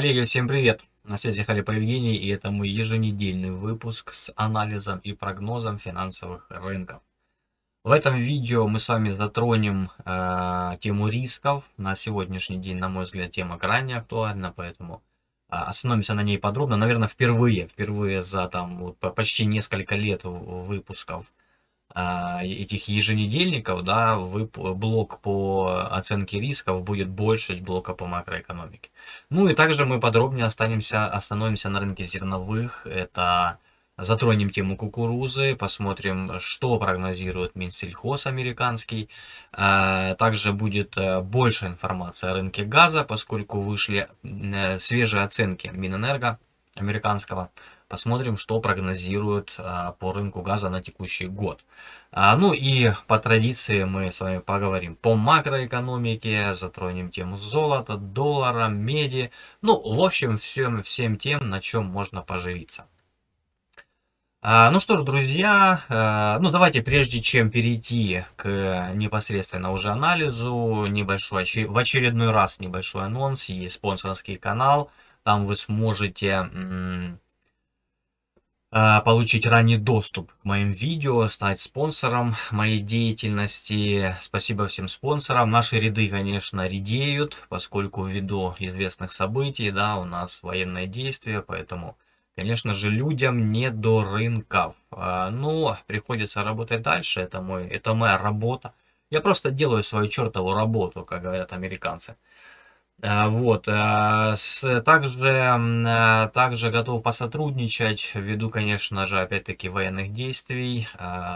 Коллеги, всем привет! На связи Халипа Евгений, и это мой еженедельный выпуск с анализом и прогнозом финансовых рынков. В этом видео мы с вами затронем э, тему рисков. На сегодняшний день, на мой взгляд, тема крайне актуальна, поэтому э, остановимся на ней подробно. Наверное, впервые, впервые за там вот, почти несколько лет выпусков э, этих еженедельников, да, вып- блок по оценке рисков будет больше блока по макроэкономике. Ну и также мы подробнее останемся, остановимся на рынке зерновых. Это затронем тему кукурузы, посмотрим, что прогнозирует Минсельхоз американский. Э, также будет э, больше информации о рынке газа, поскольку вышли э, свежие оценки Минэнерго американского. Посмотрим, что прогнозируют по рынку газа на текущий год. А, ну и по традиции мы с вами поговорим по макроэкономике, затронем тему золота, доллара, меди. Ну, в общем, всем, всем тем, на чем можно поживиться. А, ну что ж, друзья, э, ну давайте прежде чем перейти к непосредственно уже анализу, небольшой, в очередной раз небольшой анонс, есть спонсорский канал, там вы сможете Э, получить ранний доступ к моим видео, стать спонсором моей деятельности. Спасибо всем спонсорам. Наши ряды, конечно, редеют, поскольку ввиду известных событий, да, у нас военное действие, поэтому, конечно же, людям не до рынков. Э, Но ну, приходится работать дальше, это, мой, это моя работа. Я просто делаю свою чертову работу, как говорят американцы. А, вот. А, также, а, также готов посотрудничать ввиду, конечно же, опять-таки военных действий.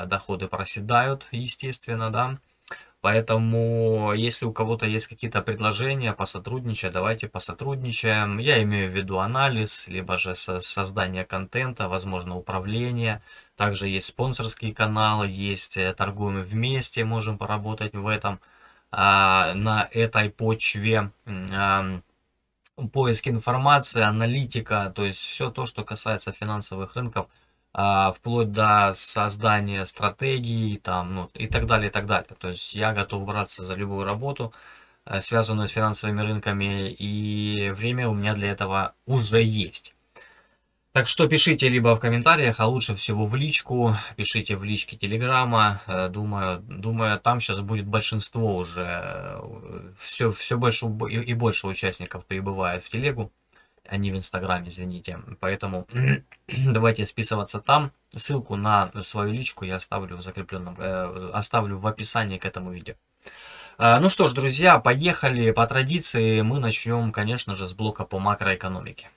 Доходы проседают, естественно, да. Поэтому, если у кого-то есть какие-то предложения посотрудничать, давайте посотрудничаем. Я имею в виду анализ, либо же создание контента, возможно, управление. Также есть спонсорские каналы, есть э, торгуем вместе, можем поработать в этом. А, на этой почве поиск информации, аналитика, то есть все то, что касается финансовых рынков, а, вплоть до создания стратегии там, ну, и так далее, и так далее. То есть я готов браться за любую работу, э, связанную с финансовыми рынками, и время у меня для этого уже есть. Так что пишите либо в комментариях, а лучше всего в личку. Пишите в личке Телеграма. Э, думаю, думаю там сейчас будет большинство уже. Все, э, все больше и больше участников прибывает в Телегу, а не в Инстаграме, извините. Поэтому давайте списываться там. Ссылку на свою личку я оставлю в закрепленном, э, оставлю в описании к этому видео. Ну что ж, друзья, поехали. По традиции мы начнем, конечно же, с блока по макроэкономике.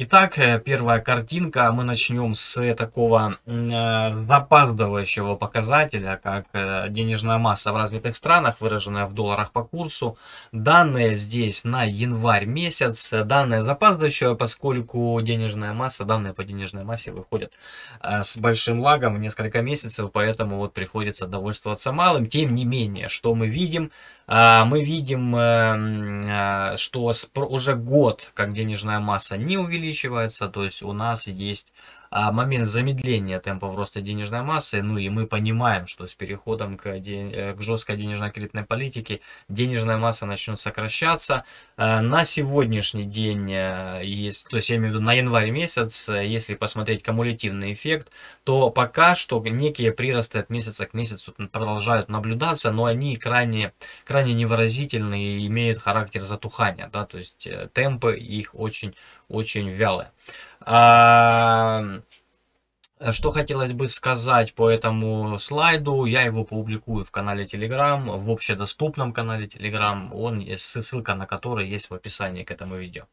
Итак, э, первая картинка. Мы начнем с э, такого э, запаздывающего показателя, как денежная масса в развитых странах, выраженная в долларах по курсу. Данные здесь на январь месяц. Данные запаздывающие, поскольку денежная масса, данные по денежной массе выходят с большим лагом в несколько месяцев, поэтому вот приходится довольствоваться малым. Тем не менее, что мы видим? А, мы видим, э, а, что уже год, как денежная масса не увеличивается, то есть у нас есть а момент замедления темпов роста денежной массы, ну и мы понимаем, что с переходом к, ден... Э, к жесткой денежно-кредитной политике денежная масса начнет сокращаться. А, на сегодняшний день, э, есть, то есть я имею в виду на январь месяц, э, если посмотреть кумулятивный эффект, то пока что некие приросты от месяца к месяцу продолжают наблюдаться, но они крайне, крайне невыразительны и имеют характер затухания, да, то есть темпы их очень-очень вялые. А, что хотелось бы сказать по этому слайду, я его публикую в канале Telegram, в общедоступном канале Telegram, он, ссылка на который есть в описании к этому видео.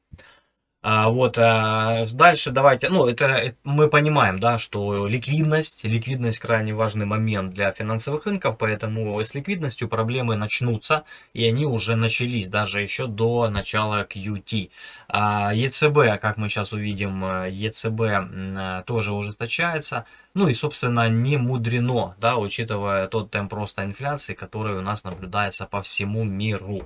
А, вот, а, дальше давайте, ну, это, э, мы понимаем, да, что ликвидность, ликвидность крайне важный момент для финансовых рынков, поэтому с ликвидностью проблемы начнутся, и они уже начались даже еще до начала QT. А, ЕЦБ, как мы сейчас увидим, э, ЕЦБ э, тоже ужесточается, ну и, собственно, не мудрено, да, учитывая тот темп роста инфляции, который у нас наблюдается по всему миру.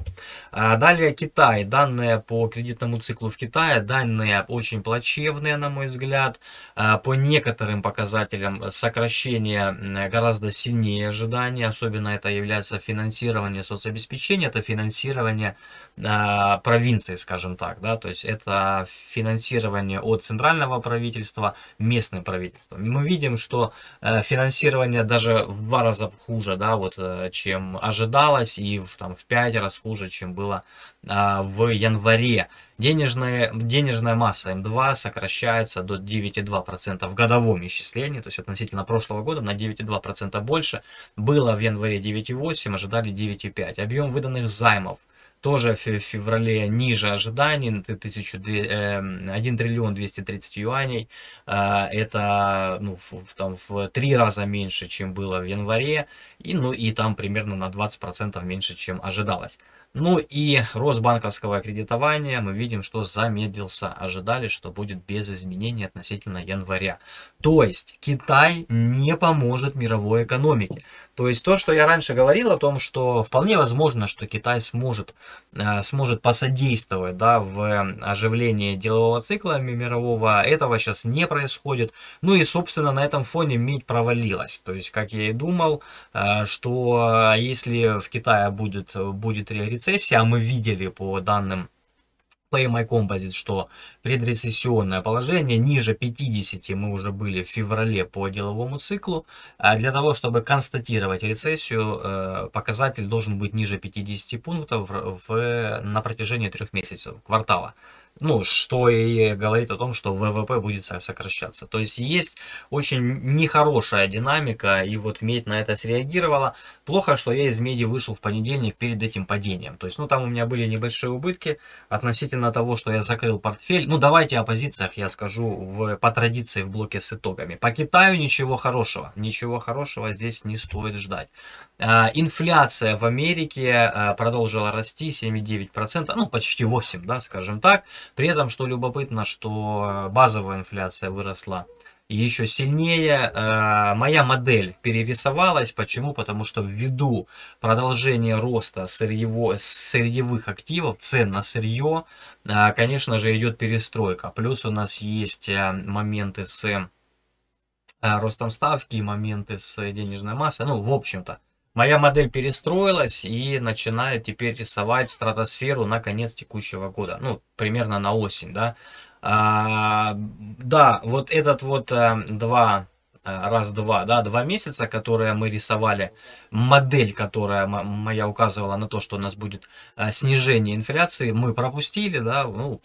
далее Китай. Данные по кредитному циклу в Китае данные очень плачевные, на мой взгляд. А, по некоторым показателям э, сокращение гораздо сильнее ожиданий, особенно это является финансирование соцобеспечения, это финансирование Э, провинции, скажем так, да, то есть это финансирование от центрального правительства, местное правительство. мы видим, что э, финансирование даже в два раза хуже, да, вот, э, чем ожидалось, и в, там, в пять раз хуже, чем было в январе. Денежная, денежная масса М2 эм сокращается до 9,2% в годовом исчислении, то есть относительно прошлого года на 9,2% больше. Было в январе 9,8, ожидали 9,5. Объем выданных займов тоже в феврале ниже ожиданий, 1 эм, триллион 230 юаней. А, это ну, в, там, в 3 раза меньше, чем было в январе, и, ну, и там примерно на 20% меньше, чем ожидалось. Ну и рост банковского кредитования мы видим, что замедлился. Ожидали, что будет без изменений относительно января. То есть Китай не поможет мировой экономике. То есть то, что я раньше говорил о том, что вполне возможно, что Китай сможет, э, сможет посодействовать да, в оживлении делового цикла мирового, этого сейчас не происходит. Ну и, собственно, на этом фоне медь провалилась. То есть, как я и думал, э, что если в Китае будет, будет реализация, рецессии, а мы видели по данным PMI Composite, что предрецессионное положение ниже 50 мы уже были в феврале по деловому циклу. А для того, чтобы констатировать рецессию, э, показатель должен быть ниже 50 пунктов в, на протяжении трех месяцев, квартала ну, что и говорит о том, что ВВП будет сокращаться. То есть есть очень нехорошая динамика, и вот медь на это среагировала. Плохо, что я из меди вышел в понедельник перед этим падением. То есть, ну, там у меня были небольшие убытки относительно того, что я закрыл портфель. Ну, давайте о позициях я скажу в, по традиции в блоке с итогами. По Китаю ничего хорошего, ничего хорошего здесь не стоит ждать. А, инфляция в Америке а, продолжила расти 7,9%, ну почти 8, да, скажем так. При этом, что любопытно, что базовая инфляция выросла еще сильнее. А, моя модель перерисовалась. Почему? Потому что ввиду продолжения роста сырьево, сырьевых активов, цен на сырье, конечно же, идет перестройка. Плюс у нас есть моменты с ростом ставки, моменты с денежной массой. Ну, в общем-то, Моя модель перестроилась и начинает теперь рисовать стратосферу на конец текущего года. Ну, примерно на осень, да. А, да, вот этот вот а, два э, раз-два, да, два месяца, которые мы рисовали, модель, которая моя указывала на то, что у нас будет э, снижение инфляции, мы пропустили, да, ну,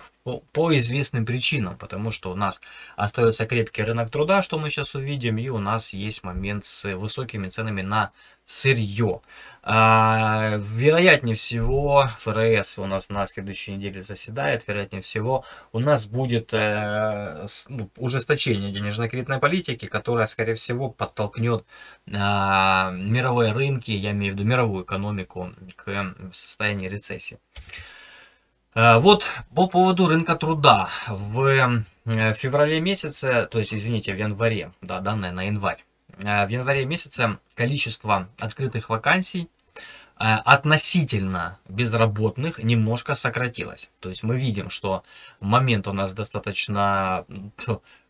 по известным причинам, потому что у нас остается крепкий рынок труда, что мы сейчас увидим, и у нас есть момент с высокими ценами на сырье. А, вероятнее всего, ФРС у нас на следующей неделе заседает, вероятнее всего, у нас будет э, с, ну, ужесточение денежно-кредитной политики, которая, скорее всего, подтолкнет э, а, мировые рынки, я имею в виду мировую экономику, к э, состоянию рецессии. А, вот по поводу рынка труда. В э, феврале месяце, то есть, извините, в январе, да, данные на январь, Э, в январе месяце количество открытых вакансий э, относительно безработных немножко сократилось. То есть мы видим, что момент у нас достаточно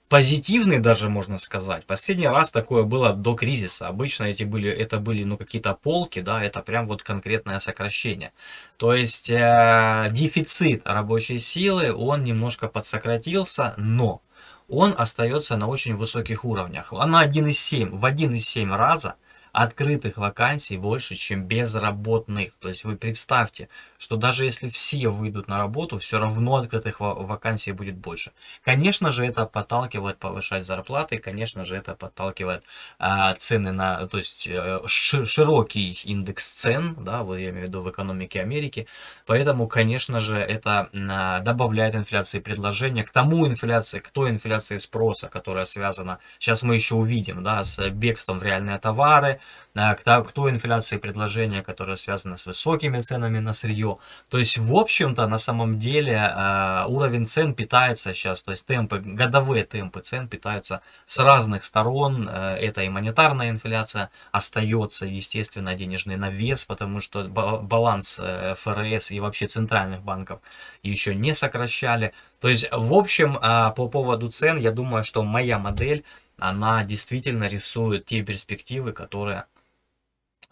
позитивный даже можно сказать. Последний раз такое было до кризиса. Обычно эти были, это были ну какие-то полки, да, это прям вот конкретное сокращение. То есть э, дефицит рабочей силы, он немножко подсократился, но он остается на очень высоких уровнях. Она 1,7 в 1,7 раза открытых вакансий больше, чем безработных. То есть вы представьте, что даже если все выйдут на работу, все равно открытых вакансий будет больше. Конечно же, это подталкивает повышать зарплаты, конечно же, это подталкивает э, цены на, то есть э, широкий индекс цен, да, вот я имею в виду в экономике Америки. Поэтому, конечно же, это э, добавляет инфляции предложения к тому инфляции, к той инфляции спроса, которая связана, сейчас мы еще увидим, да, с бегством в реальные товары, Э, к той инфляции предложения, которая связана с высокими ценами на сырье. То есть, в общем-то, на самом деле э, уровень цен питается сейчас, то есть темпы, годовые темпы цен питаются с разных сторон. Э, это и монетарная инфляция, остается, естественно, денежный навес, потому что баланс ФРС и вообще центральных банков еще не сокращали. То есть, в общем, по поводу цен, я думаю, что моя модель она действительно рисует те перспективы, которые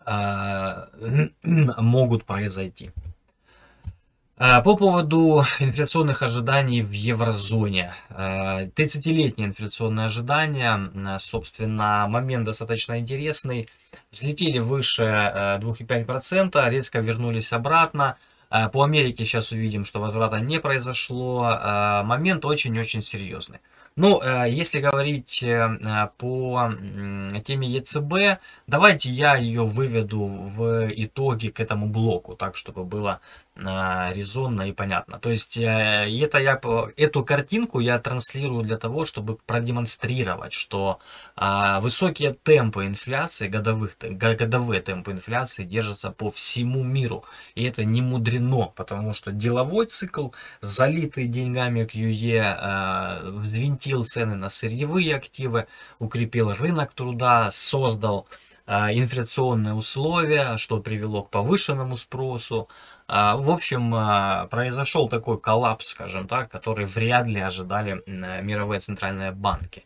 э, могут произойти. А, по поводу инфляционных ожиданий в еврозоне. 30-летние а, инфляционные ожидания, собственно, момент достаточно интересный. Взлетели выше 2,5%, резко вернулись обратно. По Америке сейчас увидим, что возврата не произошло. Момент очень-очень серьезный. Ну, э, если говорить э, э, по теме ЕЦБ, давайте я ее выведу в итоге к этому блоку, так чтобы было Э, резонно и понятно. То есть э, это я, эту картинку я транслирую для того, чтобы продемонстрировать, что э, высокие темпы инфляции, годовых, годовые темпы инфляции держатся по всему миру. И это не мудрено, потому что деловой цикл, залитый деньгами QE, взвинтил цены на сырьевые активы, укрепил рынок труда, создал а, инфляционные условия, что привело к повышенному спросу. А, в общем, а, произошел такой коллапс, скажем так, который вряд ли ожидали мировые центральные банки.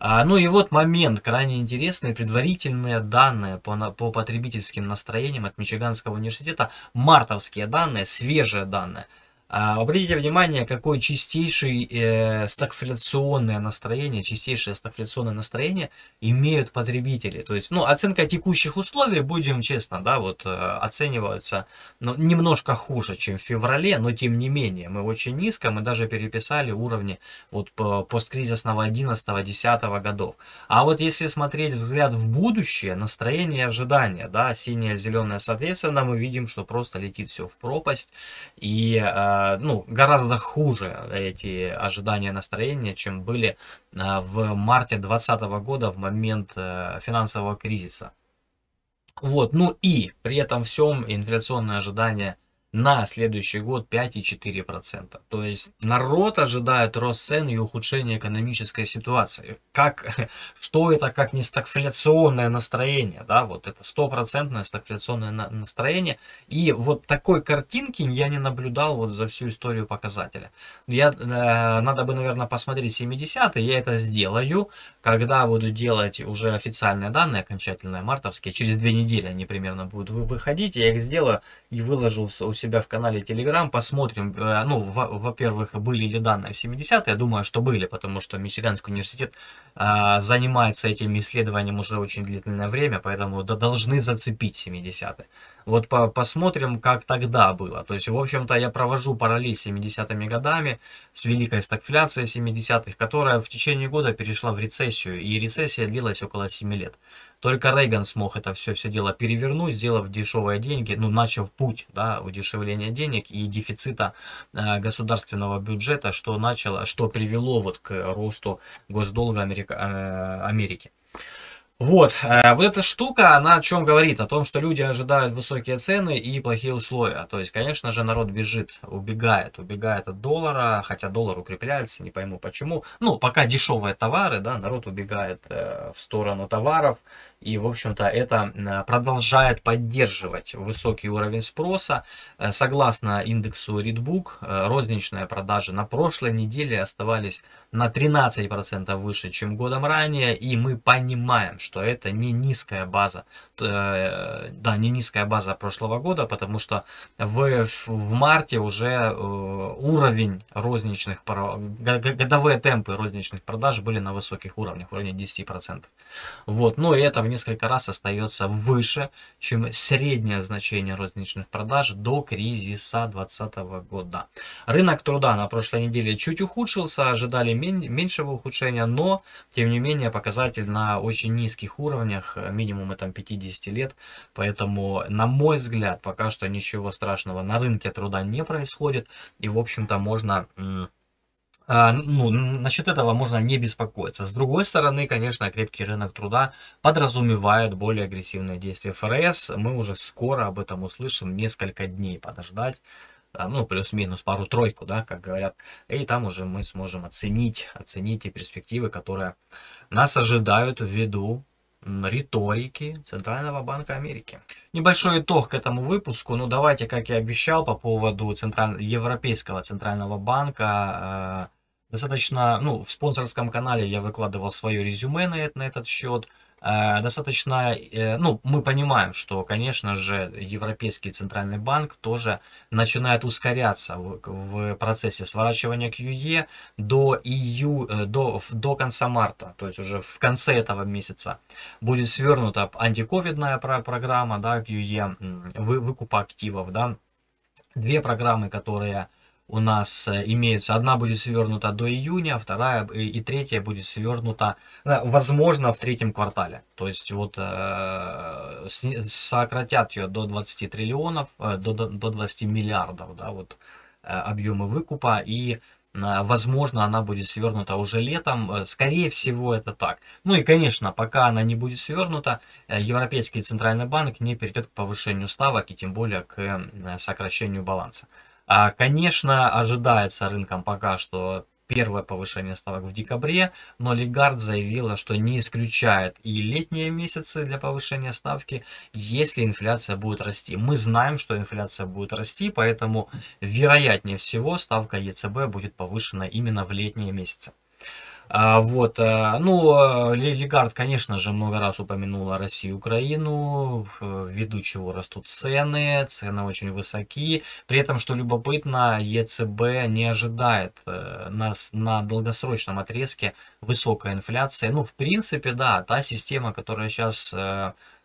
Ну и вот момент крайне интересный. Предварительные данные по, по потребительским настроениям от Мичиганского университета, мартовские данные, свежие данные – а, обратите внимание, какое чистейшее э, стагфляционное настроение, чистейшее стагфляционное настроение имеют потребители. То есть, ну, оценка текущих условий, будем честно, да, вот э, оцениваются ну, немножко хуже, чем в феврале, но тем не менее, мы очень низко, мы даже переписали уровни вот посткризисного 11-10 годов. А вот если смотреть взгляд в будущее, настроение и ожидания, да, синее-зеленое, соответственно, мы видим, что просто летит все в пропасть и э, а, ну, гораздо хуже эти ожидания настроения, чем были а, в марте 2020 года в момент э, финансового кризиса. Вот, ну и при этом всем инфляционные ожидания – на следующий год 5,4%. То есть народ ожидает рост цен и ухудшения экономической ситуации. Как, что это, как не стагфляционное настроение, да, вот это стопроцентное стагфляционное настроение. И вот такой картинки я не наблюдал вот за всю историю показателя. Я, э, надо бы, наверное, посмотреть 70-е, я это сделаю, когда буду делать уже официальные данные, окончательные мартовские, через две недели они примерно будут выходить, я их сделаю и выложу у себя в канале Telegram, посмотрим, э, ну, во-первых, были ли данные в 70-е, я думаю, что были, потому что Мичиганский университет а, занимается этим исследованием уже очень длительное время, поэтому да, должны зацепить 70-е. Вот по посмотрим, как тогда было. То есть, в общем-то, я провожу параллель с 70-ми годами, с великой стагфляцией 70-х, которая в течение года перешла в рецессию, и рецессия длилась около 7 лет. Только Рейган смог это все, все дело перевернуть, сделав дешевые деньги, ну, начав путь, да, удешевления денег и дефицита э, государственного бюджета, что начало, что привело вот к росту госдолга Америка, э, Америки. Вот, э, вот эта штука, она о чем говорит? О том, что люди ожидают высокие цены и плохие условия. То есть, конечно же, народ бежит, убегает, убегает от доллара, хотя доллар укрепляется, не пойму почему. Ну, пока дешевые товары, да, народ убегает э, в сторону товаров. И, в общем-то, это э, продолжает поддерживать высокий уровень спроса. Согласно индексу Readbook, розничные продажи на прошлой неделе оставались на 13% выше, чем годом ранее. И мы понимаем, что это не низкая база, э, да, не низкая база прошлого года, потому что в, в марте уже э, уровень розничных, годовые темпы розничных продаж были на высоких уровнях, уровне районе 10%. Вот, но ну это в несколько раз остается выше, чем среднее значение розничных продаж до кризиса 2020 года. Рынок труда на прошлой неделе чуть ухудшился, ожидали меньшего ухудшения, но тем не менее показатель на очень низкий низких уровнях, э, и там 50 лет. Поэтому, на мой взгляд, пока что ничего страшного на рынке труда не происходит. И, в общем-то, можно... А, ну, насчет этого можно не беспокоиться. С другой стороны, конечно, крепкий рынок труда подразумевает более агрессивные действия ФРС. Мы уже скоро об этом услышим, несколько дней подождать а, ну, плюс-минус пару-тройку, да, как говорят, и там уже мы сможем оценить, оценить те перспективы, которые нас ожидают ввиду риторики Центрального банка Америки. Небольшой итог к этому выпуску. Ну, давайте, как я обещал, по поводу централь... Европейского Центрального банка. Э, достаточно, ну, в спонсорском канале я выкладывал свое резюме на, это, на этот счет. Э, достаточно, э, ну, мы понимаем, что, конечно же, Европейский центральный банк тоже начинает ускоряться в, в процессе сворачивания QE до, ию, э, до, до конца марта, то есть уже в конце этого месяца будет свернута антиковидная программа, да, QE, вы, выкупа активов, да, две программы, которые у нас э, имеются. Одна будет свернута до июня, вторая э, и третья будет свернута, э, возможно, в третьем квартале. То есть вот сократят ее до 20 триллионов, до, до 20 миллиардов, да, вот объемы выкупа и Возможно, она будет свернута уже летом. Скорее всего, это так. Ну и, конечно, пока она не будет свернута, Европейский Центральный Банк не перейдет к повышению ставок и тем более к сокращению баланса. А, конечно, ожидается рынком пока что первое повышение ставок в декабре, но Лигард заявила, что не исключает и летние месяцы для повышения ставки, если инфляция будет расти. Мы знаем, что инфляция будет расти, поэтому вероятнее всего ставка ЕЦБ будет повышена именно в летние месяцы. А, вот, э, ну, э, Лилигард, конечно же, много раз упомянула Россию и Украину, ввиду чего растут цены, цены очень высоки. При этом, что любопытно, ЕЦБ не ожидает э, нас на долгосрочном отрезке высокой инфляции. Ну, в принципе, да, та система, которая сейчас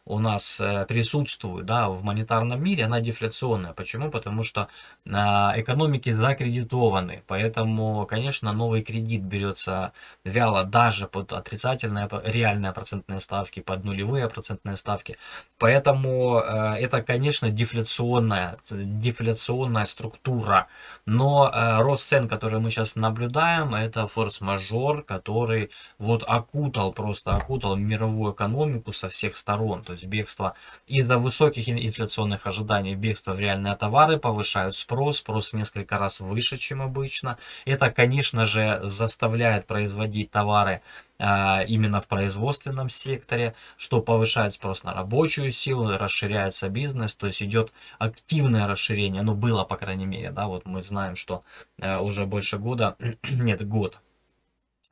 у нас присутствует да, в монетарном мире, она дефляционная. Почему? Потому что экономики закредитованы, поэтому, конечно, новый кредит берется вяло даже под отрицательные реальные процентные ставки, под нулевые процентные ставки. Поэтому э, это, конечно, дефляционная, дефляционная структура, но э, рост цен, который мы сейчас наблюдаем, это форс-мажор, который вот окутал, просто окутал мировую экономику со всех сторон, то есть бегство из-за высоких инфляционных ожиданий, бегство в реальные товары повышают спрос, спрос, спрос в несколько раз выше, чем обычно. Это, конечно же, заставляет производить товары а, именно в производственном секторе, что повышает спрос на рабочую силу, расширяется бизнес, то есть идет активное расширение, ну было по крайней мере, да, вот мы знаем, что э, уже больше года, нет, год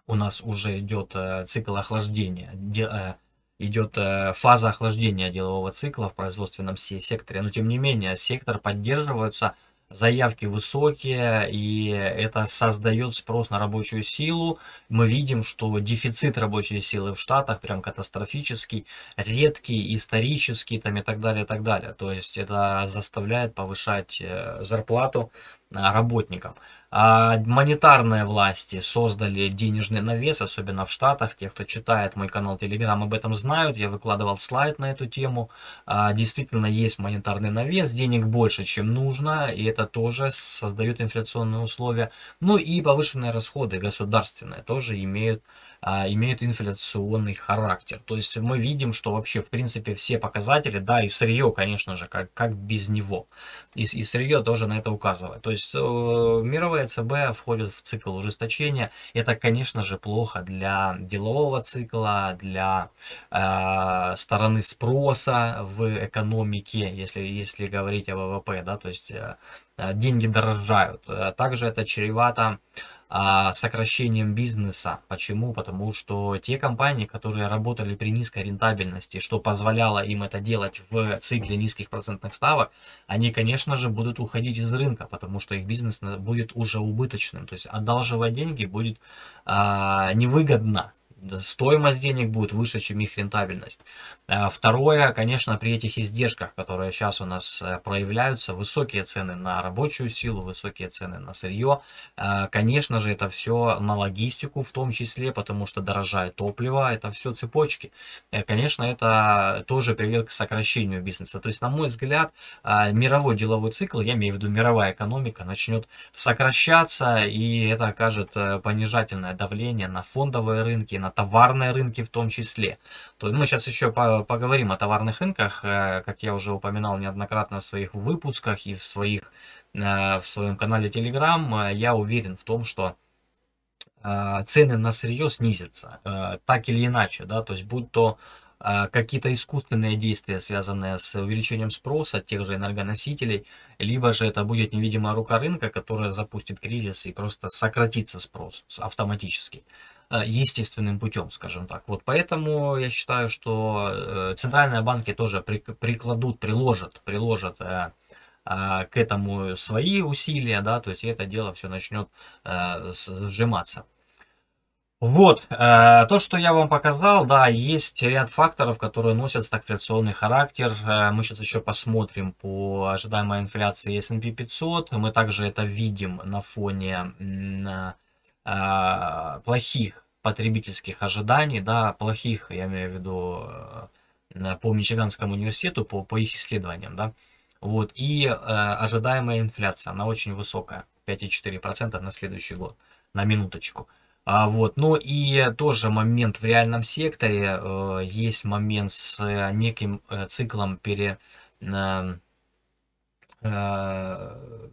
у нас уже идет э, цикл охлаждения, э, идет фаза охлаждения делового цикла в производственном секторе, но тем не менее сектор поддерживается заявки высокие, и это создает спрос на рабочую силу. Мы видим, что дефицит рабочей силы в Штатах прям катастрофический, редкий, исторический там, и так далее, и так далее. То есть это заставляет повышать э, зарплату а, работникам. А монетарные власти создали денежный навес, особенно в Штатах. Те, кто читает мой канал Telegram, об этом знают. Я выкладывал слайд на эту тему. А, действительно, есть монетарный навес, денег больше, чем нужно, и это тоже создает инфляционные условия. Ну и повышенные расходы государственные тоже имеют а, имеют инфляционный характер. То есть мы видим, что вообще в принципе все показатели, да, и сырье, конечно же, как, как без него. И, и сырье тоже на это указывает. То есть э, мировая ЦБ входит в цикл ужесточения. Это, конечно же, плохо для делового цикла, для э, стороны спроса в экономике, если, если говорить о ВВП, да, то есть э, э деньги дорожают. Э, также это чревато а, сокращением бизнеса. Почему? Потому что те компании, которые работали при низкой рентабельности, что позволяло им это делать в цикле низких процентных ставок, они, конечно же, будут уходить из рынка, потому что их бизнес будет уже убыточным. То есть одалживать деньги будет а, невыгодно. Стоимость денег будет выше, чем их рентабельность. Э, второе, конечно, при этих издержках, которые сейчас у нас э, проявляются, высокие цены на рабочую силу, высокие цены на сырье, э, конечно же, это все на логистику в том числе, потому что дорожает топливо, это все цепочки. Конечно, это тоже приведет к сокращению бизнеса. То есть, на мой взгляд, мировой деловой цикл, я имею в виду мировая экономика, начнет сокращаться, и это окажет понижательное давление на фондовые рынки, на товарные рынки в том числе. То Мы сейчас еще поговорим о товарных рынках, э, как я уже упоминал неоднократно в своих выпусках и в, своих, э, в своем канале Telegram. Э, я уверен в том, что цены на сырье снизятся, так или иначе, да, то есть будь то какие-то искусственные действия, связанные с увеличением спроса тех же энергоносителей, либо же это будет невидимая рука рынка, которая запустит кризис и просто сократится спрос автоматически. Э, естественным путем, скажем так. Вот поэтому я считаю, что э, центральные банки тоже прикладут, приложат, приложат э, к этому свои усилия, да, то есть это дело все начнет сжиматься. Вот, то, что я вам показал, да, есть ряд факторов, которые носят стагфляционный характер. Мы сейчас еще посмотрим по ожидаемой инфляции S&P 500. Мы также это видим на фоне плохих потребительских ожиданий, да, плохих, я имею в виду, э, по Мичиганскому университету, по, по их исследованиям, да, вот, и э, ожидаемая инфляция, она очень высокая, 5,4% на следующий год, на минуточку. А вот, но ну и тоже момент в реальном секторе, э, есть момент с э, неким э, циклом пере... Э, э,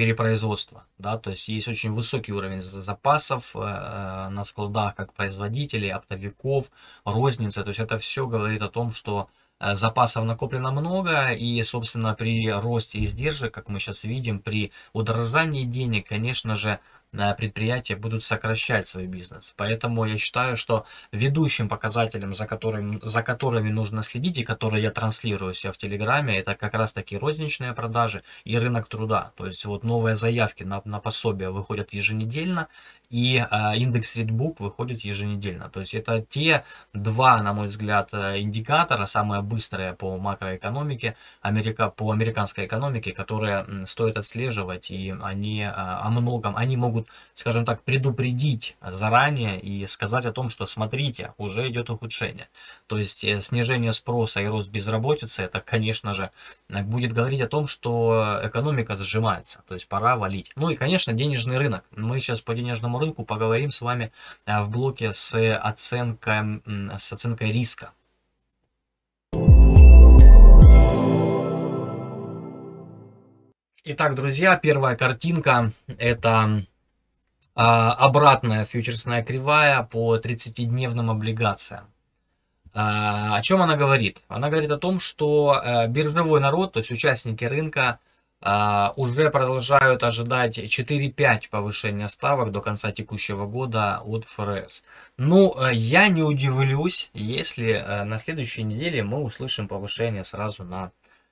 перепроизводства, да, то есть есть очень высокий уровень запасов э, э, на складах как производителей, оптовиков, розницы, то есть это все говорит о том, что э, запасов накоплено много, и, собственно, при росте издержек, как мы сейчас видим, при удорожании денег, конечно же, предприятия будут сокращать свой бизнес. Поэтому я считаю, что ведущим показателем, за которыми, за которыми нужно следить и которые я транслирую себя в Телеграме, это как раз таки розничные продажи и рынок труда. То есть вот новые заявки на, на пособие выходят еженедельно, и а, индекс Redbook выходит еженедельно. То есть это те два, на мой взгляд, э, индикатора, самые быстрые по макроэкономике, Америка, по американской экономике, которые стоит отслеживать, и они а, о многом, они могут, скажем так, предупредить заранее и сказать о том, что смотрите, уже идет ухудшение. То есть э, снижение спроса и рост безработицы, это, конечно же, э, будет говорить о том, что экономика сжимается, то есть пора валить. Ну и, конечно, денежный рынок. Мы сейчас по денежному рынку, поговорим с вами э, в блоке с оценкой, с оценкой риска. Итак, друзья, первая картинка – это а, обратная фьючерсная кривая по 30-дневным облигациям. А, о чем она говорит? Она говорит о том, что э, биржевой народ, то есть участники рынка – а, уже продолжают ожидать 4-5 повышения ставок до конца текущего года от ФРС. Ну, э, я не удивлюсь, если э, на следующей неделе мы услышим повышение сразу на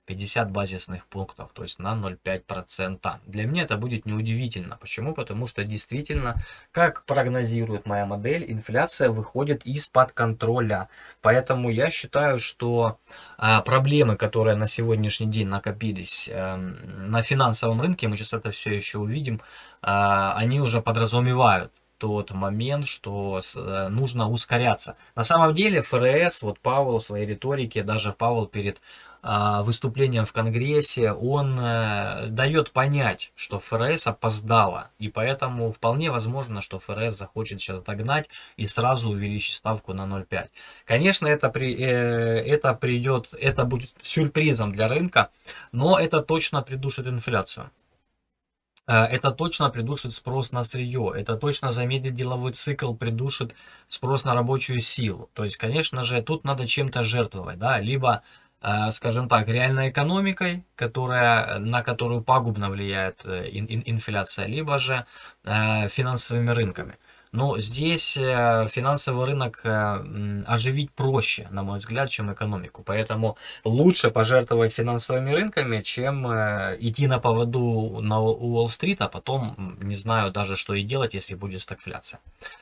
50 базисных пунктов, то есть на 0,5%. Для меня это будет неудивительно. Почему? Потому что действительно, как прогнозирует моя модель, инфляция выходит из-под контроля. Поэтому я считаю, что э, проблемы, которые на сегодняшний день накопились э, на финансовом рынке, мы сейчас это все еще увидим, э, они уже подразумевают тот момент, что э, нужно ускоряться. На самом деле ФРС, вот Павел в своей риторике, даже Павел перед а, выступлением в Конгрессе, он э, дает понять, что ФРС опоздала, и поэтому вполне возможно, что ФРС захочет сейчас догнать и сразу увеличить ставку на 0,5. Конечно, это, при, э, это придет, это будет сюрпризом для рынка, но это точно придушит инфляцию. Э, это точно придушит спрос на сырье, это точно замедлит деловой цикл, придушит спрос на рабочую силу. То есть, конечно же, тут надо чем-то жертвовать, да, либо Э, скажем так, реальной экономикой, которая, на которую пагубно влияет э, ин, ин, инфляция, либо же э, финансовыми рынками. Но ну, здесь финансовый рынок оживить проще, на мой взгляд, чем экономику. Поэтому лучше пожертвовать финансовыми рынками, чем идти на поводу на Уолл-стрит, а потом не знаю даже, что и делать, если будет стагфляция.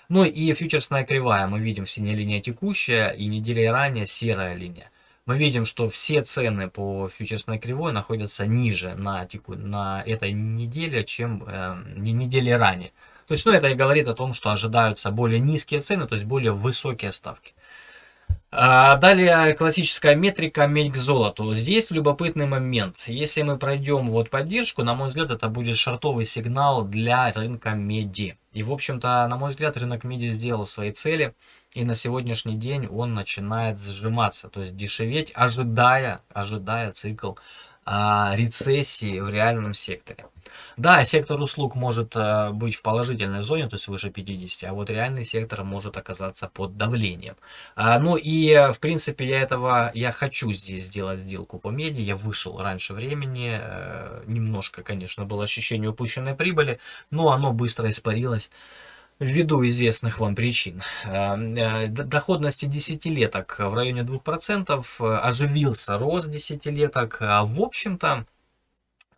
Ну и фьючерсная кривая. Мы видим синяя линия текущая и недели ранее серая линия мы видим, что все цены по фьючерсной кривой находятся ниже на, теку, на этой неделе, чем э, недели ранее. То есть, ну, это и говорит о том, что ожидаются более низкие цены, то есть более высокие ставки. А далее классическая метрика медь к золоту. Здесь любопытный момент. Если мы пройдем вот поддержку, на мой взгляд, это будет шортовый сигнал для рынка меди. И, в общем-то, на мой взгляд, рынок меди сделал свои цели, и на сегодняшний день он начинает сжиматься, то есть дешеветь, ожидая, ожидая цикл а, рецессии в реальном секторе. Да, сектор услуг может э, быть в положительной зоне, то есть выше 50, а вот реальный сектор может оказаться под давлением. А, ну и, э, в принципе, я этого, я хочу здесь сделать сделку по меди, я вышел раньше времени, э, немножко, конечно, было ощущение упущенной прибыли, но оно быстро испарилось ввиду известных вам причин. Доходности десятилеток в районе 2%, оживился рост десятилеток, а в общем-то,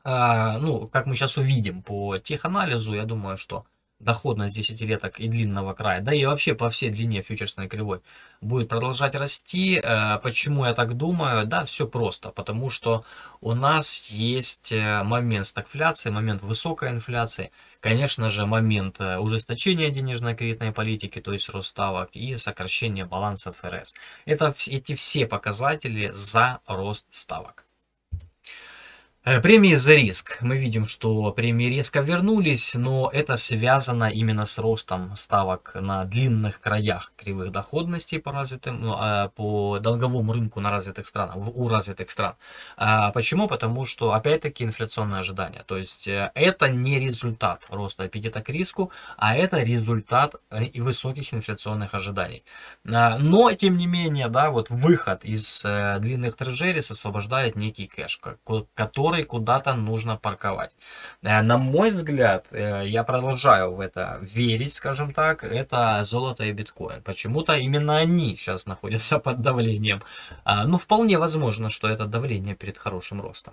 а, ну, как мы сейчас увидим по теханализу, я думаю, что доходность десятилеток и длинного края, да и вообще по всей длине фьючерсной кривой будет продолжать расти. Э, почему я так думаю? Да, все просто, потому что у нас есть э, момент стагфляции, момент высокой инфляции, конечно же, момент э, ужесточения денежно-кредитной политики, то есть рост ставок и сокращение баланса ФРС. Это эти все показатели за рост ставок. Э, премии за риск. Мы видим, что премии резко вернулись, но это связано именно с ростом ставок на длинных краях кривых доходностей по, развитым, ну, а, по долговому рынку на развитых странах, у развитых стран. А, почему? Потому что, опять-таки, инфляционные ожидания. То есть э, это не результат роста аппетита к риску, а это результат э, и высоких инфляционных ожиданий. А, но, тем не менее, да, вот выход из длинных трежерис освобождает некий кэш, который которые куда-то нужно парковать. Э, на мой взгляд, э, я продолжаю в это верить, скажем так, это золото и биткоин. Почему-то именно они сейчас находятся под давлением. А, ну, вполне возможно, что это давление перед хорошим ростом.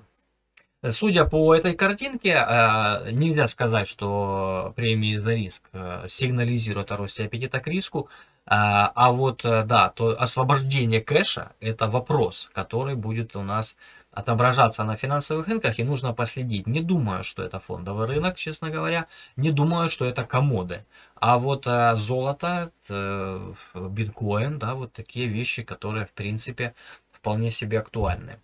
Судя по этой картинке, э, нельзя сказать, что премии за риск сигнализируют о росте аппетита к риску. А вот, да, то освобождение кэша – это вопрос, который будет у нас отображаться на финансовых рынках и нужно последить. Не думаю, что это фондовый рынок, честно говоря, не думаю, что это комоды. А вот э, золото, э, биткоин, да, вот такие вещи, которые в принципе вполне себе актуальны.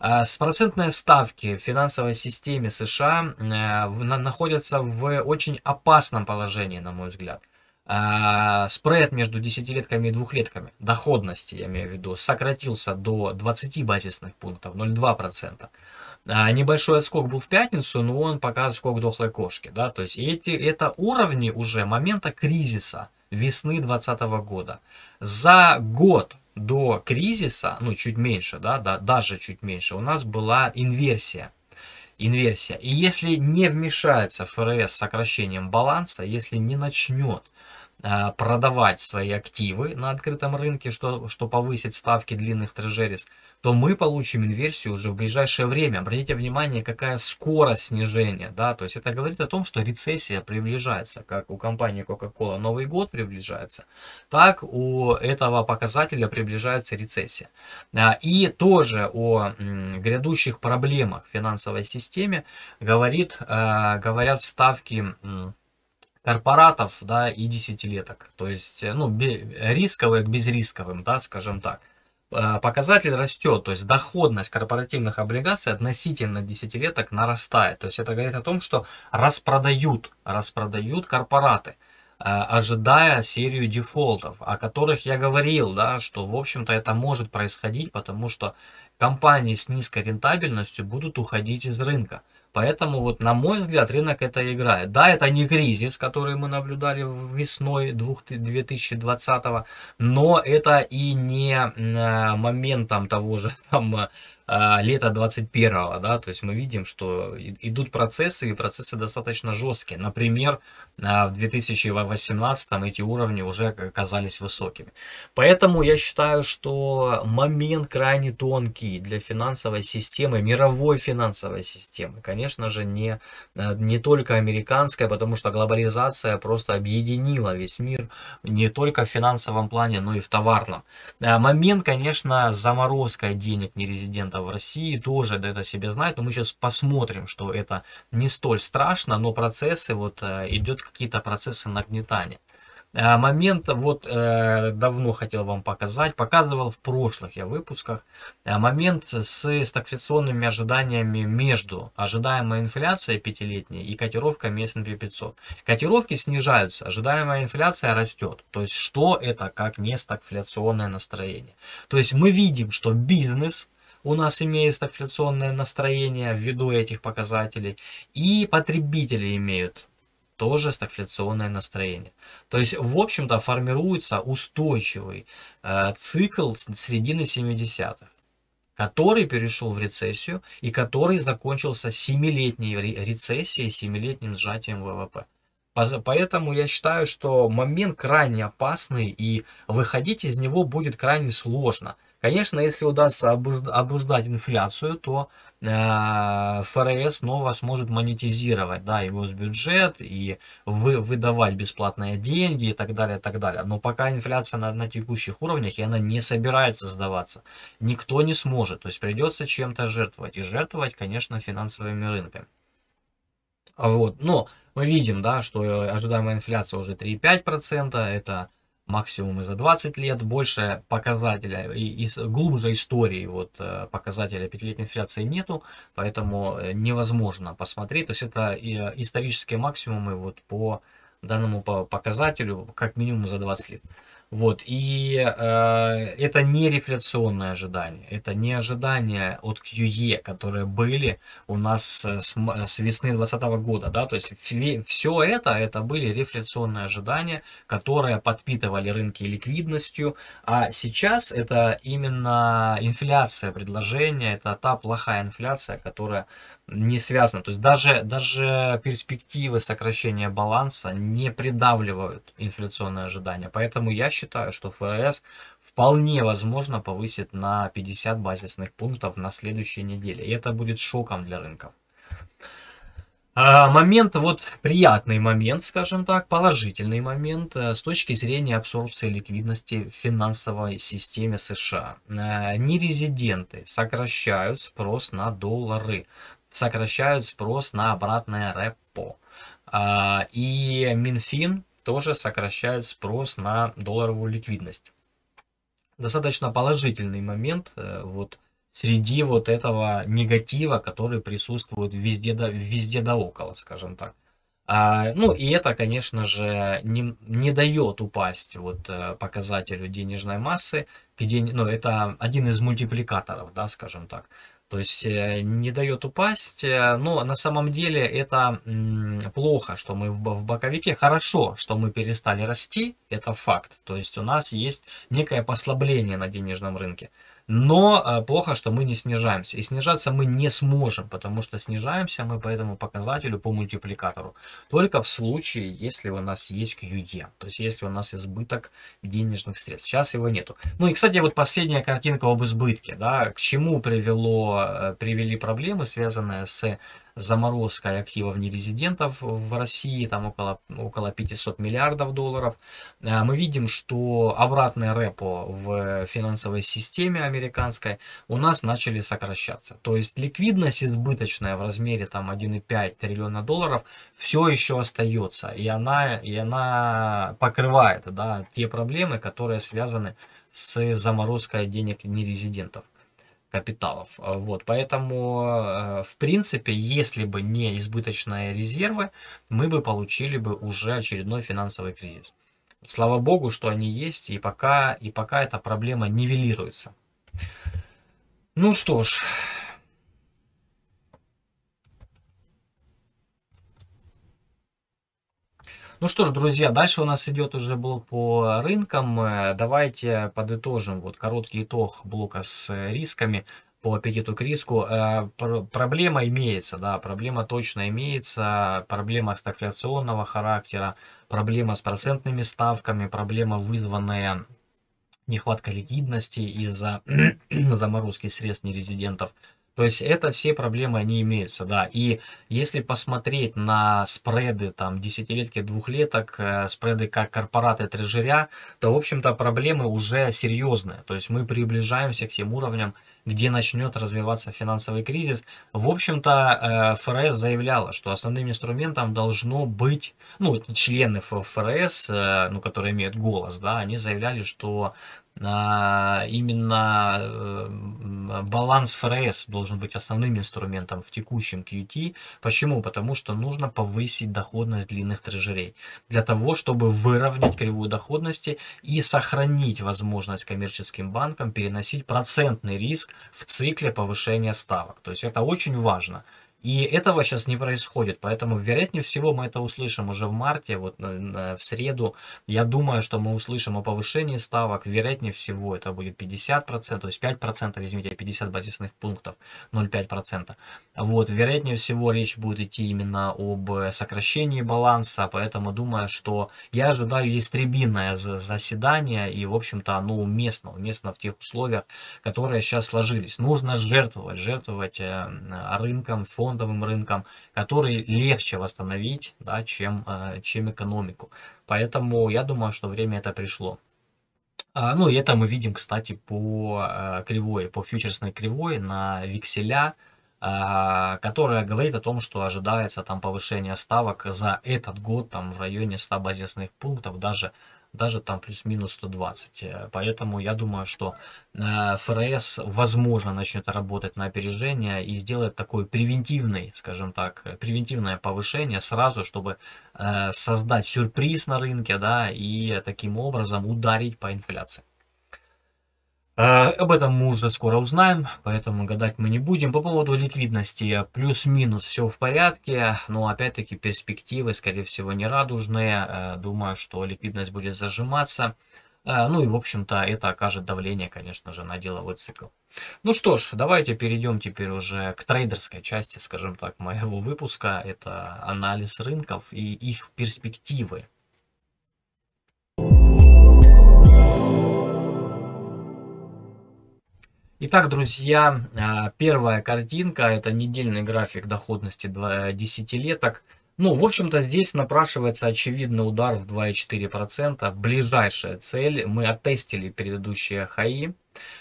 А с процентные ставки в финансовой системе США э, находятся в очень опасном положении, на мой взгляд. А, спред между десятилетками и двухлетками, доходности, я имею в виду, сократился до 20 базисных пунктов, 0,2%. А, небольшой отскок был в пятницу, но он показывает сколько дохлой кошки. Да? То есть эти, это уровни уже момента кризиса весны 2020 года. За год до кризиса, ну чуть меньше, да, да, даже чуть меньше, у нас была инверсия инверсия. И если не вмешается ФРС с сокращением баланса, если не начнет Э, продавать свои активы на открытом рынке, что, что повысит ставки длинных трежерис, то мы получим инверсию уже в ближайшее время. Обратите внимание, какая скорость снижения. Да? То есть это говорит о том, что рецессия приближается, как у компании Coca-Cola Новый год приближается, так у этого показателя приближается рецессия. Э, и тоже о грядущих проблемах в финансовой системе говорит, э, говорят ставки корпоратов, да, и десятилеток. То есть, э, ну, рисковые к безрисковым, да, скажем так. Э, показатель растет, то есть доходность корпоративных облигаций относительно десятилеток нарастает. То есть это говорит о том, что распродают, распродают корпораты э, ожидая серию дефолтов, о которых я говорил, да, что, в общем-то, это может происходить, потому что компании с низкой рентабельностью будут уходить из рынка. Поэтому, вот, на мой взгляд, рынок это играет. Да, это не кризис, который мы наблюдали весной 2020, но это и не э, моментом того же там, э, э, лета 21-го, да, то есть мы видим, что идут процессы, и процессы достаточно жесткие. Например, а в 2018 эти уровни уже оказались высокими. Поэтому я считаю, что момент крайне тонкий для финансовой системы, мировой финансовой системы. Конечно же, не, э, не только американской, потому что глобализация просто объединила весь мир не только в финансовом плане, но и в товарном. Э, момент, конечно, заморозка денег нерезидентов в России тоже это себе знает, но мы сейчас посмотрим, что это не столь страшно, но процессы вот э, идет какие-то процессы нагнетания. Э, момент вот э, давно хотел вам показать, показывал в прошлых я выпусках, э, момент с стагфляционными ожиданиями между ожидаемой инфляцией пятилетней и котировками S&P 500. Котировки снижаются, ожидаемая инфляция растет. То есть что это как не стагфляционное настроение? То есть мы видим, что бизнес у нас имеет стагфляционное настроение ввиду этих показателей, и потребители имеют тоже стагфляционное настроение. То есть, в общем-то, формируется устойчивый э, цикл середины 70-х, который перешел в рецессию и который закончился семилетней рецессией, семилетним сжатием ВВП. Поэтому я считаю, что момент крайне опасный, и выходить из него будет крайне сложно. Конечно, если удастся обуздать инфляцию, то Э, ФРС снова сможет монетизировать да, его с бюджет и вы, выдавать бесплатные деньги и так далее, и так далее. Но пока инфляция на, на текущих уровнях, и она не собирается сдаваться, никто не сможет. То есть придется чем-то жертвовать. И жертвовать, конечно, финансовыми рынками. Вот. Но мы видим, да, что ожидаемая инфляция уже 3,5%, это максимум и за 20 лет, больше показателя и, и глубже истории вот э, показателя пятилетней инфляции нету, поэтому э, невозможно посмотреть. То есть это э, исторические максимумы вот по данному показателю как минимум за 20 лет. Вот, и э, это не рефляционное ожидание, это не ожидания от QE, которые были у нас с, с весны 2020 года, да, то есть фи, все это, это были рефляционные ожидания, которые подпитывали рынки ликвидностью, а сейчас это именно инфляция предложения, это та плохая инфляция, которая не связана То есть даже, даже перспективы сокращения баланса не придавливают инфляционные ожидания. Поэтому я считаю, что ФРС вполне возможно повысит на 50 базисных пунктов на следующей неделе. И это будет шоком для рынков. А, момент, вот приятный момент, скажем так, положительный момент э, с точки зрения абсорбции ликвидности в финансовой системе США. Э, нерезиденты сокращают спрос на доллары, сокращают спрос на обратное репо. А, и Минфин тоже сокращает спрос на долларовую ликвидность. Достаточно положительный момент э, вот среди вот этого негатива, который присутствует везде до, везде до около, скажем так. А, ну и это, конечно же, не, не дает упасть вот э, показателю денежной массы, где, ну это один из мультипликаторов, да, скажем так то есть э, не дает упасть. Э, но на самом деле это плохо, что мы в боковике. Хорошо, что мы перестали расти, это факт. То есть у нас есть некое послабление на денежном рынке. Но а, плохо, что мы не снижаемся. И снижаться мы не сможем, потому что снижаемся мы по этому показателю, по мультипликатору. Только в случае, если у нас есть QE, то есть если у нас избыток денежных средств. Сейчас его нету. Ну и, кстати, вот последняя картинка об избытке. Да, к чему привело, э, привели проблемы, связанные с заморозкой активов нерезидентов в России, там около, около 500 миллиардов долларов. Э, мы видим, что обратное репо в финансовой системе американской у нас начали сокращаться. То есть ликвидность избыточная в размере там 1,5 триллиона долларов все еще остается. И она, и она покрывает да, те проблемы, которые связаны с заморозкой денег нерезидентов капиталов. А, вот, поэтому, а, в принципе, если бы не избыточные резервы, мы бы получили бы уже очередной финансовый кризис. Слава богу, что они есть, и пока, и пока эта проблема нивелируется. Ну что ж, Ну что ж, друзья, дальше у нас идет уже блок по рынкам. Э, давайте подытожим. Вот короткий итог блока с э, рисками по аппетиту к риску. Э, проблема имеется, да, проблема точно имеется, проблема стагфляционного характера, проблема с процентными ставками, проблема, вызванная нехватка ликвидности из-за заморозки средств нерезидентов. резидентов то есть это все проблемы, они имеются, да. И если посмотреть на спреды, там, десятилетки, двухлеток, э, спреды как корпораты трежеря, то, в общем-то, проблемы уже серьезные. То есть мы приближаемся к тем уровням, где начнет развиваться финансовый кризис. В общем-то, э, ФРС заявляла, что основным инструментом должно быть, ну, члены ФРС, э, ну, которые имеют голос, да, они заявляли, что а, именно э, баланс ФРС должен быть основным инструментом в текущем QT. Почему? Потому что нужно повысить доходность длинных трежерей. Для того, чтобы выровнять кривую доходности и сохранить возможность коммерческим банкам переносить процентный риск в цикле повышения ставок. То есть это очень важно. И этого сейчас не происходит, поэтому, вероятнее всего, мы это услышим уже в марте, вот э, в среду. Я думаю, что мы услышим о повышении ставок, вероятнее всего, это будет 50%, то есть 5%, извините, 50 базисных пунктов, 0,5%. Вот, вероятнее всего, речь будет идти именно об э, сокращении баланса, поэтому думаю, что я ожидаю истребинное заседание, и, в общем-то, оно уместно, уместно в тех условиях, которые сейчас сложились. Нужно жертвовать, жертвовать э, рынком, фондом, фондовым рынком, которые легче восстановить, да, чем, э, чем экономику. Поэтому я думаю, что время это пришло. А, ну и это мы видим, кстати, по э, кривой, по фьючерсной кривой на векселя, а, которая говорит о том, что ожидается там повышение ставок за этот год там в районе 100 базисных пунктов, даже даже там плюс-минус 120. Э, поэтому я думаю, что э, ФРС, возможно, начнет работать на опережение и сделает такой превентивный, скажем так, превентивное повышение сразу, чтобы э, создать сюрприз на рынке, да, и таким образом ударить по инфляции. А, об этом мы уже скоро узнаем, поэтому гадать мы не будем. По поводу ликвидности, плюс-минус все в порядке, но опять-таки перспективы, скорее всего, не радужные. Э, думаю, что ликвидность будет зажиматься. Э, ну и, в общем-то, это окажет давление, конечно же, на деловой цикл. Ну что ж, давайте перейдем теперь уже к трейдерской части, скажем так, моего выпуска. Это анализ рынков и их перспективы. Итак, друзья, а, первая картинка – это недельный график доходности 10 э, десятилеток. Ну, в общем-то, здесь напрашивается очевидный удар в 2,4%. Ближайшая цель. Мы оттестили предыдущие хаи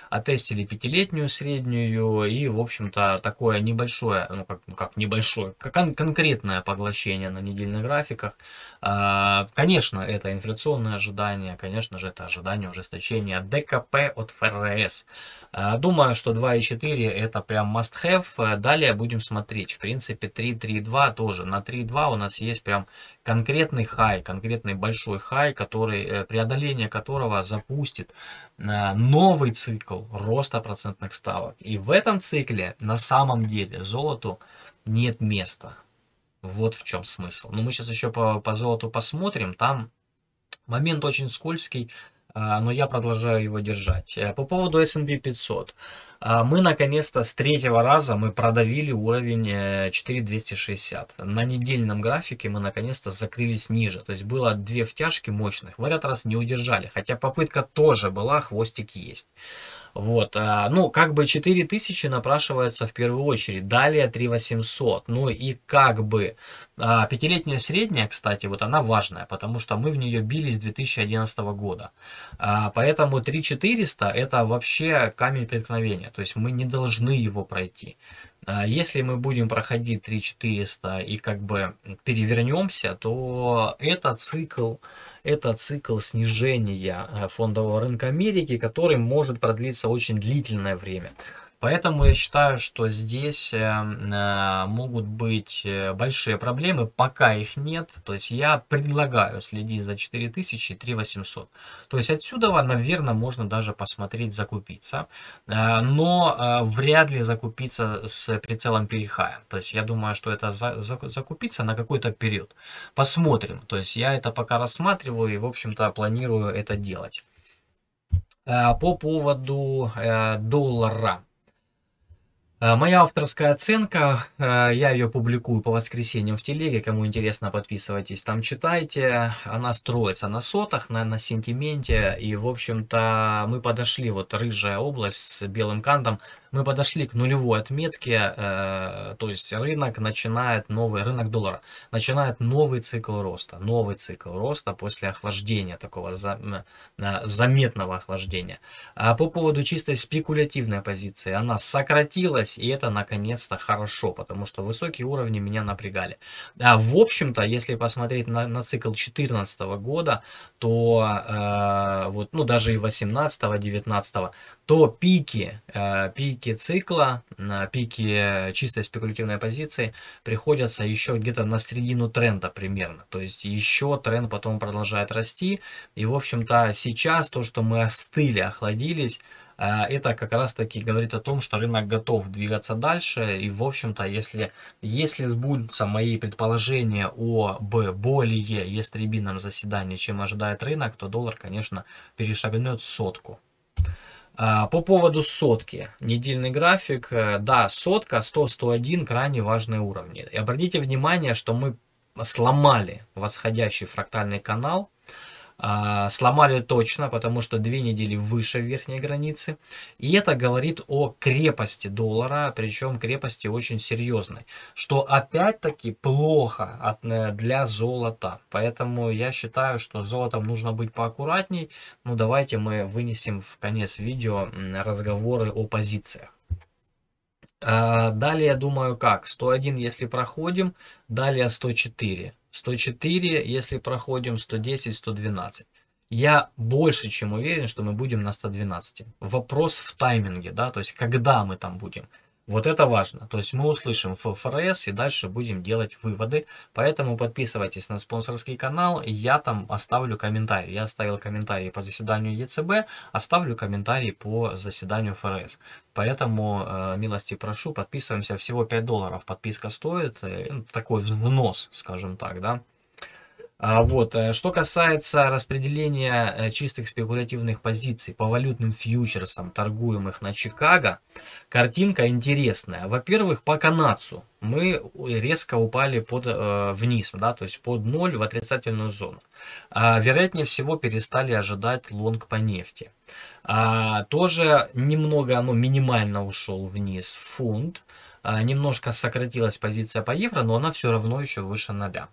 оттестили пятилетнюю среднюю и, в общем-то, такое небольшое, ну как, ну, как небольшое, как конкретное поглощение на недельных графиках. А, конечно, это инфляционное ожидание, конечно же, это ожидание ужесточения ДКП от ФРС. А, думаю, что 2,4 это прям must-have. Далее будем смотреть. В принципе, 3,3,2 тоже. На 3,2 у нас есть прям конкретный хай, конкретный большой хай, который, э, преодоление которого запустит новый цикл роста процентных ставок. И в этом цикле на самом деле золоту нет места. Вот в чем смысл. Но мы сейчас еще по, по золоту посмотрим. Там момент очень скользкий а, но я продолжаю его держать. Э, по поводу S&P 500. А, мы наконец-то с третьего раза мы продавили уровень 4260. Э, На недельном графике мы наконец-то закрылись ниже. То есть было две втяжки мощных. В этот раз не удержали. Хотя попытка тоже была, хвостик есть. Вот, а, ну, как бы 4000 напрашивается в первую очередь, далее 3800, ну и как бы а, Пятилетняя средняя, кстати, вот она важная, потому что мы в нее бились с 2011 года. А, поэтому 3400 это вообще камень преткновения, то есть мы не должны его пройти. А если мы будем проходить 3400 и как бы перевернемся, то этот цикл, это цикл снижения э, фондового рынка Америки, который может продлиться очень длительное время. Поэтому я считаю, что здесь э, э, могут быть э, большие проблемы, пока их нет. То есть я предлагаю следить за 4000 и 3800. То есть отсюда, наверное, можно даже посмотреть закупиться. Но вряд ли закупиться с прицелом перехая. То есть я думаю, что это закупиться на какой-то период. Посмотрим. То есть я это пока рассматриваю и, в общем-то, планирую это делать. По поводу доллара. Э, моя авторская оценка, э, я ее публикую по воскресеньям в телеге, кому интересно, подписывайтесь, там читайте. Она строится на сотах, на, на сентименте, и, в общем-то, мы подошли, вот рыжая область с белым кантом, мы подошли к нулевой отметке, э, то есть рынок начинает новый, рынок доллара начинает новый цикл роста, новый цикл роста после охлаждения, такого э, заметного охлаждения. А по поводу чистой спекулятивной позиции, она сократилась, и это наконец-то хорошо, потому что высокие уровни меня напрягали. А в общем-то, если посмотреть на, на цикл 2014 года, то э, вот, ну даже и 18-19, то пики, э, пики пике цикла, на пике чистой спекулятивной позиции приходятся еще где-то на середину тренда примерно. То есть еще тренд потом продолжает расти. И, в общем-то, сейчас то, что мы остыли, охладились, э, это как раз-таки говорит о том, что рынок готов двигаться дальше. И, в общем-то, если, если сбудутся мои предположения об более ястребином заседании, чем ожидает рынок, то доллар, конечно, перешагнет сотку. А, по поводу сотки, недельный график, э, да, сотка, 100, 101, крайне важные уровни. И обратите внимание, что мы сломали восходящий фрактальный канал, а, сломали точно, потому что две недели выше верхней границы. И это говорит о крепости доллара, причем крепости очень серьезной, что опять-таки плохо э, для золота. Поэтому я считаю, что золотом нужно быть поаккуратней. Ну давайте мы вынесем в конец видео разговоры о позициях. А, далее, я думаю, как? 101, если проходим, далее 104. 104, если проходим, 110, 112. Я больше чем уверен, что мы будем на 112. Вопрос в тайминге, да, то есть когда мы там будем. Вот это важно. То есть мы услышим ФРС и дальше будем делать выводы. Поэтому подписывайтесь на спонсорский канал. Я там оставлю комментарий. Я оставил комментарий по заседанию ЕЦБ, оставлю комментарий по заседанию ФРС. Поэтому э, милости прошу, подписываемся. Всего 5 долларов подписка стоит. Э, такой взнос, скажем так, да. А, вот. Э, что касается распределения э, чистых спекулятивных позиций по валютным фьючерсам, торгуемых на Чикаго, картинка интересная. Во-первых, по канадцу мы э, резко упали под, вниз, да, то есть под ноль в отрицательную зону. А, вероятнее всего перестали ожидать лонг по нефти. А, тоже немного, оно ну, минимально ушел вниз фунт. немножко сократилась позиция по евро, но она все равно еще выше ноля.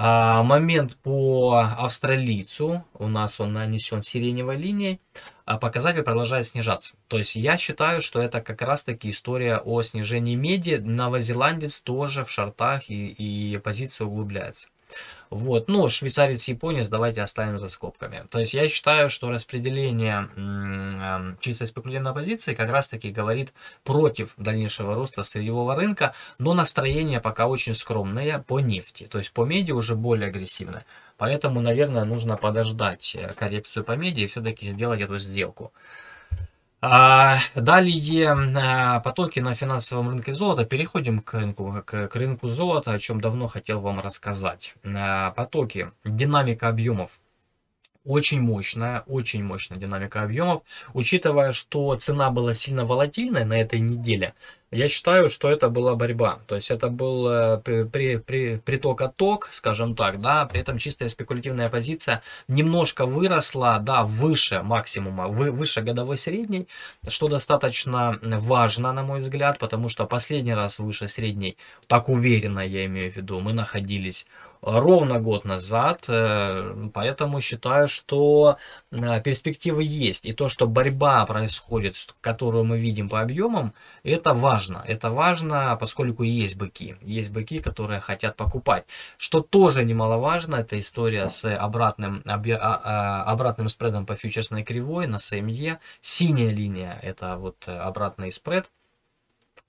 А, момент по австралийцу, у нас он нанесен сиреневой линией, а показатель продолжает снижаться. То есть я считаю, что это как раз таки история о снижении меди. Новозеландец тоже в шортах и, и позиция углубляется. Вот, ну, швейцарец, японец, давайте оставим за скобками. То есть я считаю, что распределение эм, чистой спекулятивной позиции как раз-таки говорит против дальнейшего роста сырьевого рынка, но настроение пока очень скромное по нефти. То есть по меди уже более агрессивное. Поэтому, наверное, нужно подождать э, коррекцию по меди и все-таки сделать эту сделку. А, далее а, потоки на финансовом рынке золота. Переходим к рынку, к, рынку золота, о чем давно хотел вам рассказать. А, потоки, динамика объемов. Очень мощная, очень мощная динамика объемов. Учитывая, что цена была сильно волатильной на этой неделе, я считаю, что это была борьба. То есть это был э, при, при, при, приток-отток, скажем так, да, при этом чистая спекулятивная позиция немножко выросла, да, выше максимума, вы, выше годовой средней, что достаточно важно, на мой взгляд, потому что последний раз выше средней, так уверенно я имею в виду, мы находились ровно год назад, э, поэтому считаю, что э, перспективы есть. И то, что борьба происходит, которую мы видим по объемам, это важно. Это важно, поскольку есть быки. Есть быки, которые хотят покупать. Что тоже немаловажно, это история с обратным, а, а, обратным спредом по фьючерсной кривой на СМЕ. Эм Синяя линия – это вот э, обратный спред –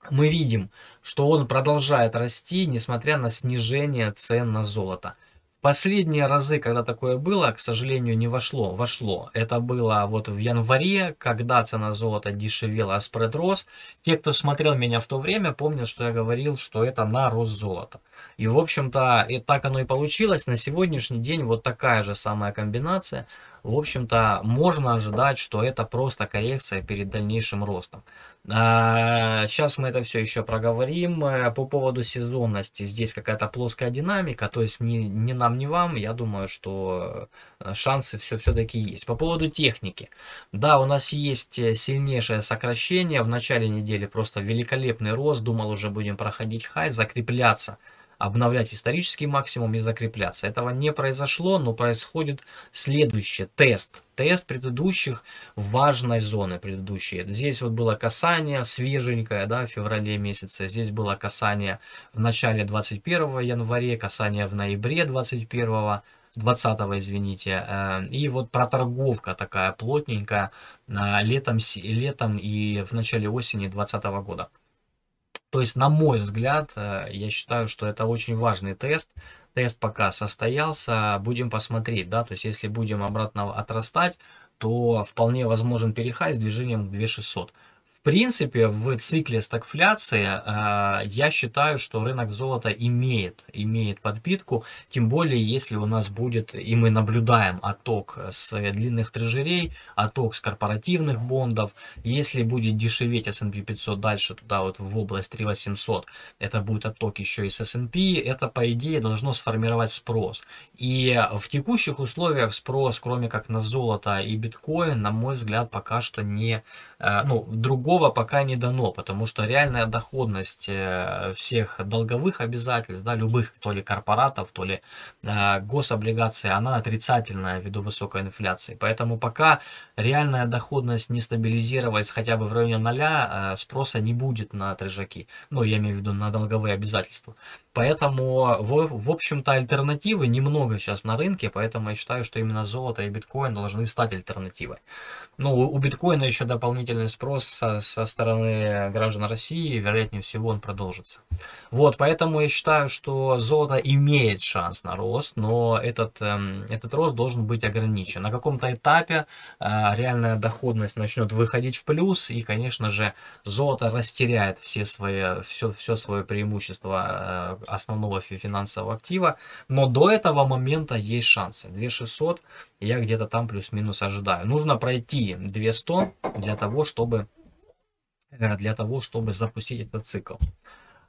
мы видим, что он продолжает расти, несмотря на снижение цен на золото. В последние разы, когда такое было, к сожалению, не вошло, вошло. Это было вот в январе, когда цена золота дешевела, а спред рос. Те, кто смотрел меня в то время, помнят, что я говорил, что это на рост золота. И, в общем-то, и так оно и получилось. На сегодняшний день вот такая же самая комбинация – в общем-то, можно ожидать, что это просто коррекция перед дальнейшим ростом. Сейчас а, мы это все еще проговорим. Э, по поводу сезонности, здесь какая-то плоская динамика, то есть ни, ни нам, ни вам, я думаю, что э, шансы все, все-таки есть. По поводу техники. Да, у нас есть э, сильнейшее сокращение, в начале недели просто великолепный рост, думал уже будем проходить хай, закрепляться обновлять исторический максимум и закрепляться. Этого не произошло, но происходит следующее. Тест. Тест предыдущих важной зоны предыдущие. Здесь вот было касание свеженькое, да, в феврале месяце. Здесь было касание в начале 21 января, касание в ноябре 21 20 извините. Э, и вот проторговка такая плотненькая э, летом, летом и в начале осени 2020 года. То есть, на мой взгляд, э, я считаю, что это очень важный тест. Тест пока состоялся, будем посмотреть, да, то есть, если будем обратно отрастать, то вполне возможен перехай с движением к 2600. В принципе, в цикле стагфляции а, я считаю, что рынок золота имеет, имеет подпитку, тем более, если у нас будет, и мы наблюдаем отток с длинных трежерей, отток с корпоративных бондов, если будет дешеветь S&P 500 дальше туда вот в область 3800, это будет отток еще и с S&P, это по идее должно сформировать спрос. И в текущих условиях спрос, кроме как на золото и биткоин, на мой взгляд, пока что не, э, ну, другой другого пока не дано, потому что реальная доходность э, всех долговых обязательств, да, любых, то ли корпоратов, то ли э, гособлигаций, она отрицательная ввиду высокой инфляции. Поэтому пока реальная доходность не стабилизировалась хотя бы в районе ноля, э, спроса не будет на трежаки. Ну, я имею в виду на долговые обязательства. Поэтому, в, в общем-то, альтернативы немного сейчас на рынке, поэтому я считаю, что именно золото и биткоин должны стать альтернативой. Ну, у биткоина еще дополнительный спрос со, со стороны граждан России, вероятнее всего, он продолжится. Вот, поэтому я считаю, что золото имеет шанс на рост, но этот, эм, этот рост должен быть ограничен. На каком-то этапе э, реальная доходность начнет выходить в плюс, и, конечно же, золото растеряет все свои, все, все свое преимущество э, основного финансового актива. Но до этого момента есть шансы. 2600 я где-то там плюс-минус ожидаю. Нужно пройти 200 для того, чтобы, э, для того, чтобы запустить этот цикл.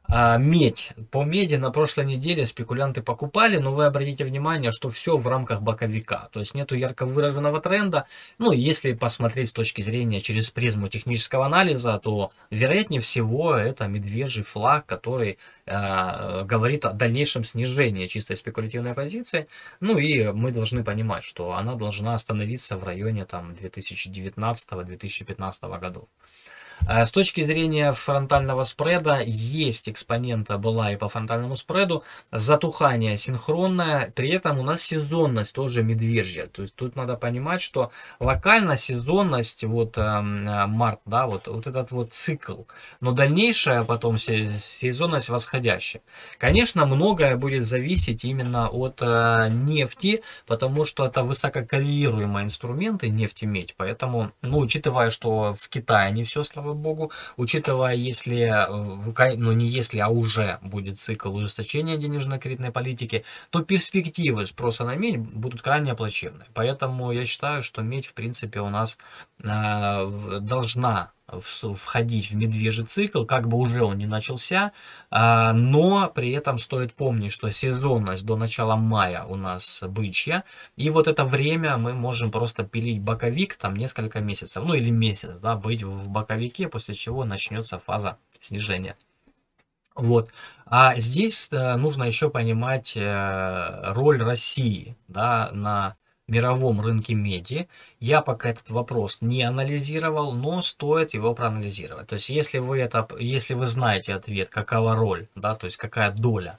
А, медь. По меди на прошлой неделе спекулянты покупали, но вы обратите внимание, что все в рамках боковика. То есть нету ярко выраженного тренда. Ну, если посмотреть с точки зрения через призму технического анализа, то вероятнее всего это медвежий флаг, который э, говорит о дальнейшем снижении чистой спекулятивной позиции. Ну и мы должны понимать, что она должна остановиться в районе там 2019-2015 годов. А с точки зрения фронтального спреда есть экспонента была и по фронтальному спреду. Затухание синхронное, при этом у нас сезонность тоже медвежья. То есть тут надо понимать, что локально сезонность, вот эм, э, март, да, вот, вот этот вот цикл, но дальнейшая потом сезонность восходящая. Конечно, многое будет зависеть именно от э, нефти, потому что это высококоррелируемые инструменты, нефть и медь. Поэтому, ну, учитывая, что в Китае не все слова слава богу, учитывая, если, э, ну не если, а уже будет цикл ужесточения денежно-кредитной политики, то перспективы спроса на медь будут крайне плачевны. Поэтому я считаю, что медь, в принципе, у нас Э, должна входить в медвежий цикл, как бы уже он не начался, э, но при этом стоит помнить, что сезонность до начала мая у нас бычья, и вот это время мы можем просто пилить боковик там несколько месяцев, ну или месяц, да, быть в боковике, после чего начнется фаза снижения. Вот. А здесь э, нужно еще понимать роль России да, на мировом рынке меди. Я пока этот вопрос не анализировал, но стоит его проанализировать. То есть, если вы, это, если вы знаете ответ, какова роль, да, то есть какая доля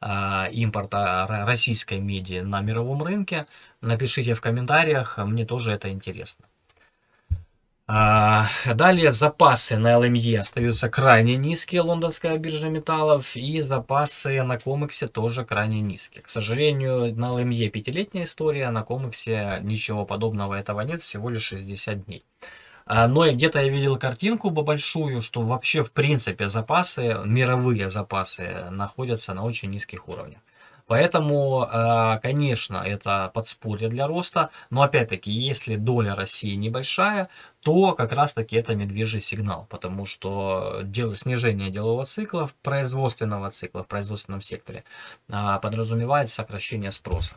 э, импорта российской меди на мировом рынке, напишите в комментариях, мне тоже это интересно. А, далее запасы на LME остаются крайне низкие, лондонская биржа металлов, и запасы на комиксе тоже крайне низкие. К сожалению, на LME пятилетняя история, а на комиксе ничего подобного этого нет, всего лишь 60 дней. А, но где-то я видел картинку большую, что вообще в принципе запасы, мировые запасы находятся на очень низких уровнях. Поэтому, конечно, это подспорье для роста, но опять-таки, если доля России небольшая, то как раз-таки это медвежий сигнал, потому что дело, снижение делового цикла, в производственного цикла в производственном секторе а, подразумевает сокращение спроса.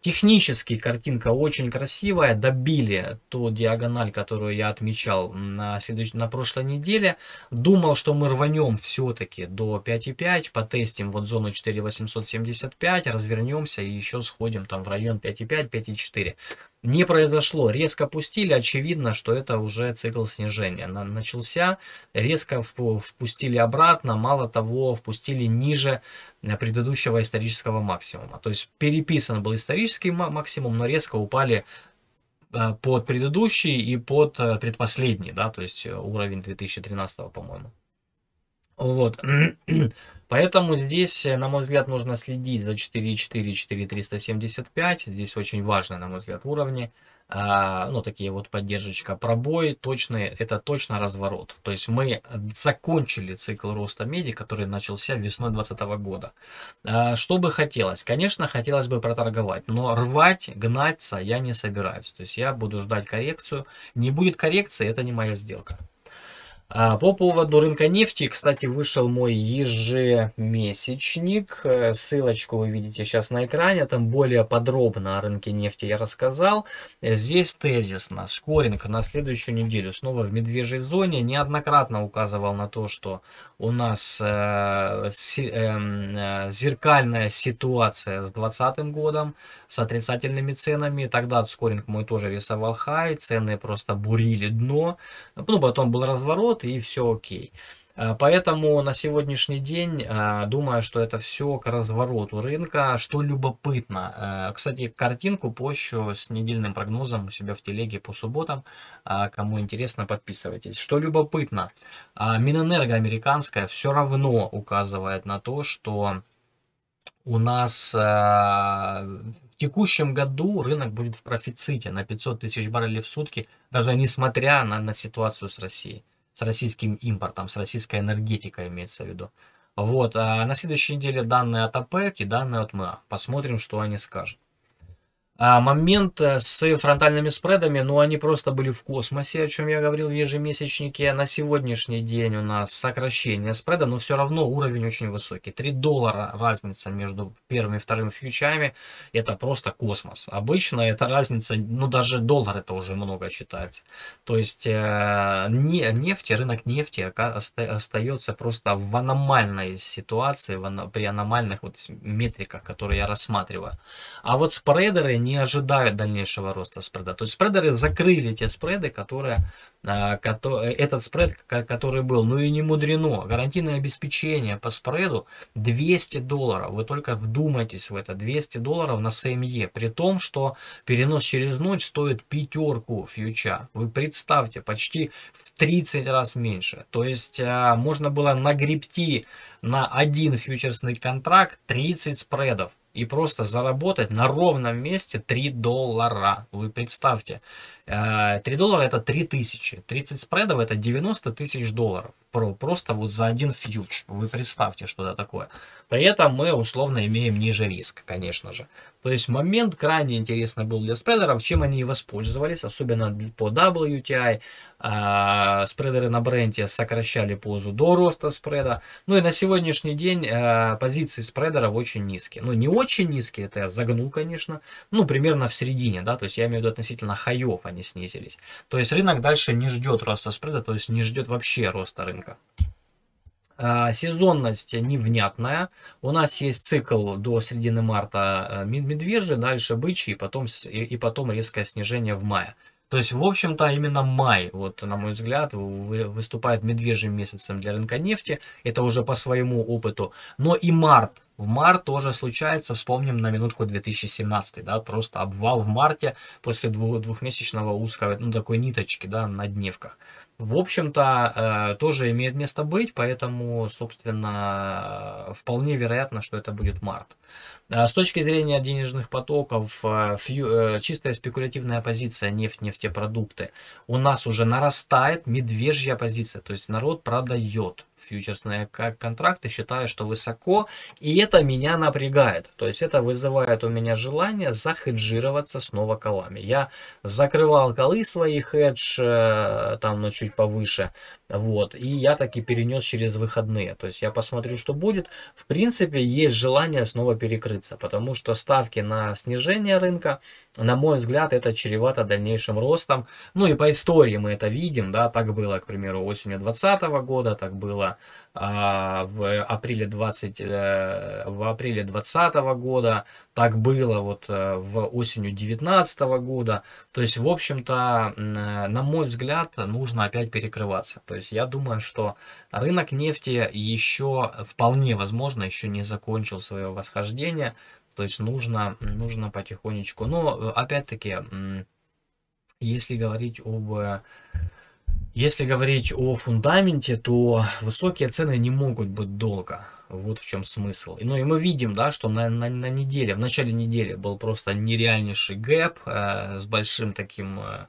Технически картинка очень красивая, добили ту диагональ, которую я отмечал на, следующ... на прошлой неделе. Думал, что мы рванем все-таки до 5,5, потестим вот зону 4875, развернемся и еще сходим там в район 5,5, 5,4 не произошло. Резко пустили, очевидно, что это уже цикл снижения. Начался, резко впустили обратно, мало того, впустили ниже э, предыдущего исторического максимума. То есть переписан был исторический максимум, но резко упали э, под предыдущий и под э, предпоследний, да, то есть уровень 2013, по-моему. Вот. Поэтому здесь, э, на мой взгляд, нужно следить за 444375. Здесь очень важно, на мой взгляд, уровни. А, ну, такие вот поддержечка. Пробой точный, это точно разворот. То есть мы закончили цикл роста меди, который начался весной 2020 года. А, что бы хотелось? Конечно, хотелось бы проторговать, но рвать, гнаться я не собираюсь. То есть я буду ждать коррекцию. Не будет коррекции, это не моя сделка. А, по поводу рынка нефти, кстати, вышел мой ежемесячник. Э, ссылочку вы видите сейчас на экране. Там более подробно о рынке нефти я рассказал. Здесь тезисно. Скоринг на следующую неделю снова в медвежьей зоне. Неоднократно указывал на то, что у нас э, эм, э, зеркальная ситуация с 2020 годом, с отрицательными ценами. Тогда скоринг мой тоже рисовал хай, цены просто бурили дно. Ну, потом был разворот наоборот, и все окей. Э, поэтому на сегодняшний день, э, думаю, что это все к развороту рынка, что любопытно. Э, кстати, картинку пощу с недельным прогнозом у себя в телеге по субботам. Кому интересно, подписывайтесь. Что любопытно, Минэнерго американская все равно указывает на то, что у нас в текущем году рынок будет в профиците на 500 тысяч баррелей в сутки, даже несмотря на, на ситуацию с Россией с российским импортом, с российской энергетикой имеется в виду. Вот, а на следующей неделе данные от ОПЕК и данные от МА. Посмотрим, что они скажут. А момент э, с фронтальными спредами, ну они просто были в космосе, о чем я говорил в ежемесячнике. На сегодняшний день у нас сокращение спреда, но все равно уровень очень высокий. 3 доллара разница между первым и вторым фьючами, это просто космос. Обычно эта разница, ну даже доллар это уже много считается. То есть э, нефть, рынок нефти остается просто в аномальной ситуации, в, при аномальных вот метриках, которые я рассматриваю. А вот спредеры не ожидают дальнейшего роста спреда. То есть спредеры закрыли те спреды, которые, а, этот спред, который был. Ну и не мудрено. Гарантийное обеспечение по спреду 200 долларов. Вы только вдумайтесь в это. 200 долларов на СМЕ. При том, что перенос через ночь стоит пятерку фьюча. Вы представьте, почти в 30 раз меньше. То есть а, можно было нагребти на один фьючерсный контракт 30 спредов и просто заработать на ровном месте 3 доллара. Вы представьте, 3 э, доллара это 3 тысячи, 30 спредов это 90 тысяч долларов. просто вот за один фьюч. Вы представьте, что это такое. При этом мы условно имеем ниже риск, конечно же. То есть момент крайне интересный был для спредеров, чем они и воспользовались, особенно по WTI. Э, спредеры на бренде сокращали позу до роста спреда. Ну и на сегодняшний день э, позиции спредеров очень низкие. Ну не очень низкие, это я загнул, конечно. Ну примерно в середине, да, то есть я имею в виду относительно хаев, а они снизились. То есть рынок дальше не ждет роста спреда, то есть не ждет вообще роста рынка. А, сезонность невнятная. У нас есть цикл до середины марта э, медвежий, дальше бычий, и потом, и потом резкое снижение в мае. То есть, в общем-то, именно май, вот на мой взгляд, выступает медвежьим месяцем для рынка нефти. Это уже по своему опыту. Но и март в мар тоже случается, вспомним на минутку 2017, да, просто обвал в марте после двух, двухмесячного узкого, ну, такой ниточки, да, на дневках. В общем-то, э, тоже имеет место быть, поэтому, собственно, вполне вероятно, что это будет март. А с точки зрения денежных потоков, э, э, чистая спекулятивная позиция нефть-нефтепродукты у нас уже нарастает медвежья позиция, то есть народ продает фьючерсные контракты, считаю, что высоко, и это меня напрягает. То есть это вызывает у меня желание захеджироваться снова колами. Я закрывал колы свои хедж, э, там, ну, чуть повыше, вот, и я таки перенес через выходные. То есть я посмотрю, что будет. В принципе, есть желание снова перекрыться, потому что ставки на снижение рынка, на мой взгляд, это чревато дальнейшим ростом. Ну и по истории мы это видим, да, так было, к примеру, осенью 2020 года, так было а, в апреле 20 э, в апреле 20 года так было вот э, в осенью 19 года то есть в общем-то э, на мой взгляд нужно опять перекрываться то есть я думаю что рынок нефти еще вполне возможно еще не закончил свое восхождение то есть нужно нужно потихонечку но опять-таки если говорить об если говорить о фундаменте, то высокие цены не могут быть долго. Вот в чем смысл. Ну и мы видим, да, что на, на, на неделе, в начале недели был просто нереальнейший гэп э, с большим таким... Э,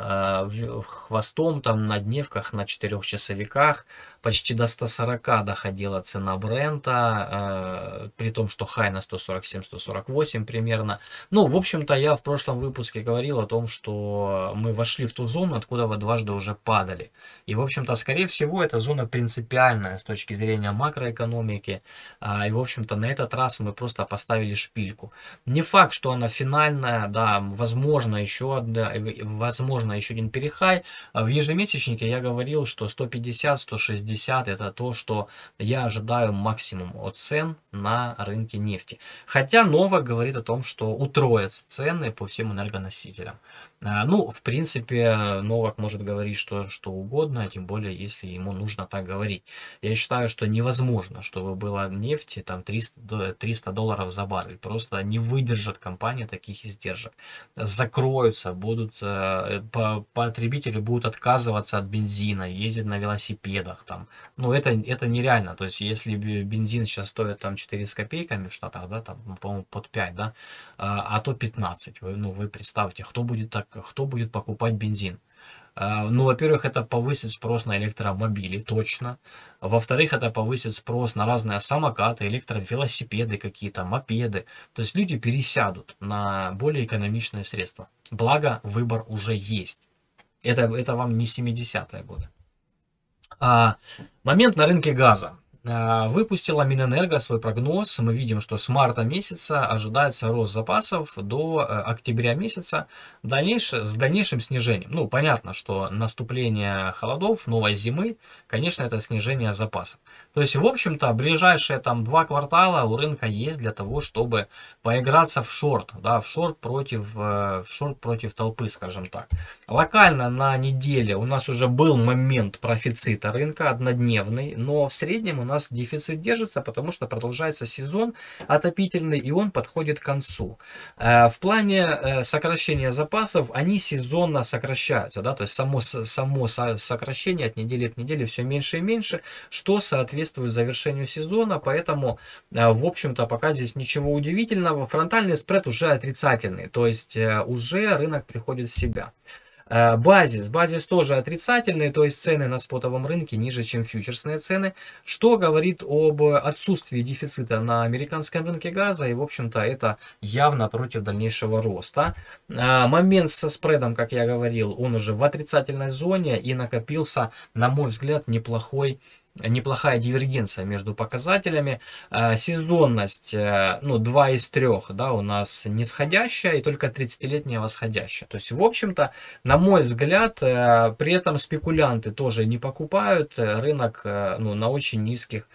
Э, хвостом там на дневках, на 4 часовиках. Почти до 140 доходила цена бренда, э, при том, что хай на 147-148 примерно. Ну, в общем-то, я в прошлом выпуске говорил о том, что мы вошли в ту зону, откуда вы дважды уже падали. И, в общем-то, скорее всего, эта зона принципиальная с точки зрения макроэкономики. А, и, в общем-то, на этот раз мы просто поставили шпильку. Не факт, что она финальная, да, возможно, еще одна, э, возможно, наверное, еще один перехай. А в ежемесячнике я говорил, что 150-160 это то, что я ожидаю максимум от цен на рынке нефти. Хотя Нова говорит о том, что утроятся цены по всем энергоносителям. А, ну, в принципе, Новак может говорить что, что угодно, тем более, если ему нужно так говорить. Я считаю, что невозможно, чтобы было нефти там 300, 300 долларов за баррель. Просто не выдержат компания таких издержек. Закроются, будут, э, потребители будут отказываться от бензина, ездить на велосипедах. Там. Ну, это, это нереально. То есть, если бензин сейчас стоит там 4 с копейками в Штатах, да, там, ну, по-моему, под 5, да, а, а то 15. Вы, ну, вы представьте, кто будет так кто будет покупать бензин. А, ну, во-первых, это повысит спрос на электромобили, точно. Во-вторых, это повысит спрос на разные самокаты, электровелосипеды какие-то, мопеды. То есть люди пересядут на более экономичные средства. Благо, выбор уже есть. Это, это вам не 70-е годы. А, момент на рынке газа. А, Выпустила Минэнерго свой прогноз. Мы видим, что с марта месяца ожидается рост запасов до э, октября месяца дальнейш... с дальнейшим снижением. Ну, понятно, что наступление холодов, новой зимы, конечно, это снижение запасов. То есть, в общем-то, ближайшие там два квартала у рынка есть для того, чтобы поиграться в шорт, да, в шорт против, э, в шорт против толпы, скажем так. Локально на неделе у нас уже был момент профицита рынка однодневный, но в среднем у нас нас дефицит держится, потому что продолжается сезон отопительный, и он подходит к концу. Э, в плане э, сокращения запасов, они сезонно сокращаются, да, то есть само, само сокращение от недели к недели все меньше и меньше, что соответствует завершению сезона, поэтому, э, в общем-то, пока здесь ничего удивительного. Фронтальный спред уже отрицательный, то есть уже рынок приходит в себя. Э, базис. Базис тоже отрицательный, то есть цены на спотовом рынке ниже, чем фьючерсные цены, что говорит об отсутствии дефицита на американском рынке газа, и, в общем-то, это явно против дальнейшего роста. Э, момент со спредом, как я говорил, он уже в отрицательной зоне и накопился, на мой взгляд, неплохой неплохая дивергенция между показателями. Э, сезонность, э, ну, 2 из 3, да, у нас нисходящая и только 30-летняя восходящая. То есть, в общем-то, на мой взгляд, э, при этом спекулянты тоже не покупают рынок, ну, на очень низких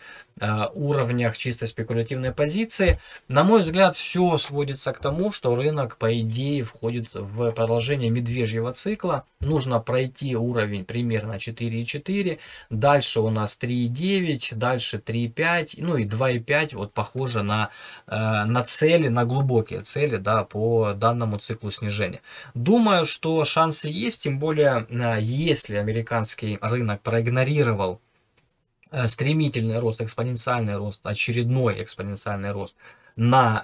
Э, уровнях чисто спекулятивной позиции. На мой взгляд, все сводится к тому, что рынок, по идее, входит в продолжение медвежьего цикла. Нужно пройти уровень примерно 4,4, дальше у нас 3,9, дальше 3,5, ну и 2,5, вот похоже на, э, на цели, на глубокие цели, да, по данному циклу снижения. Думаю, что шансы есть, тем более, э, если американский рынок проигнорировал Э, стремительный рост, экспоненциальный рост, очередной экспоненциальный рост – на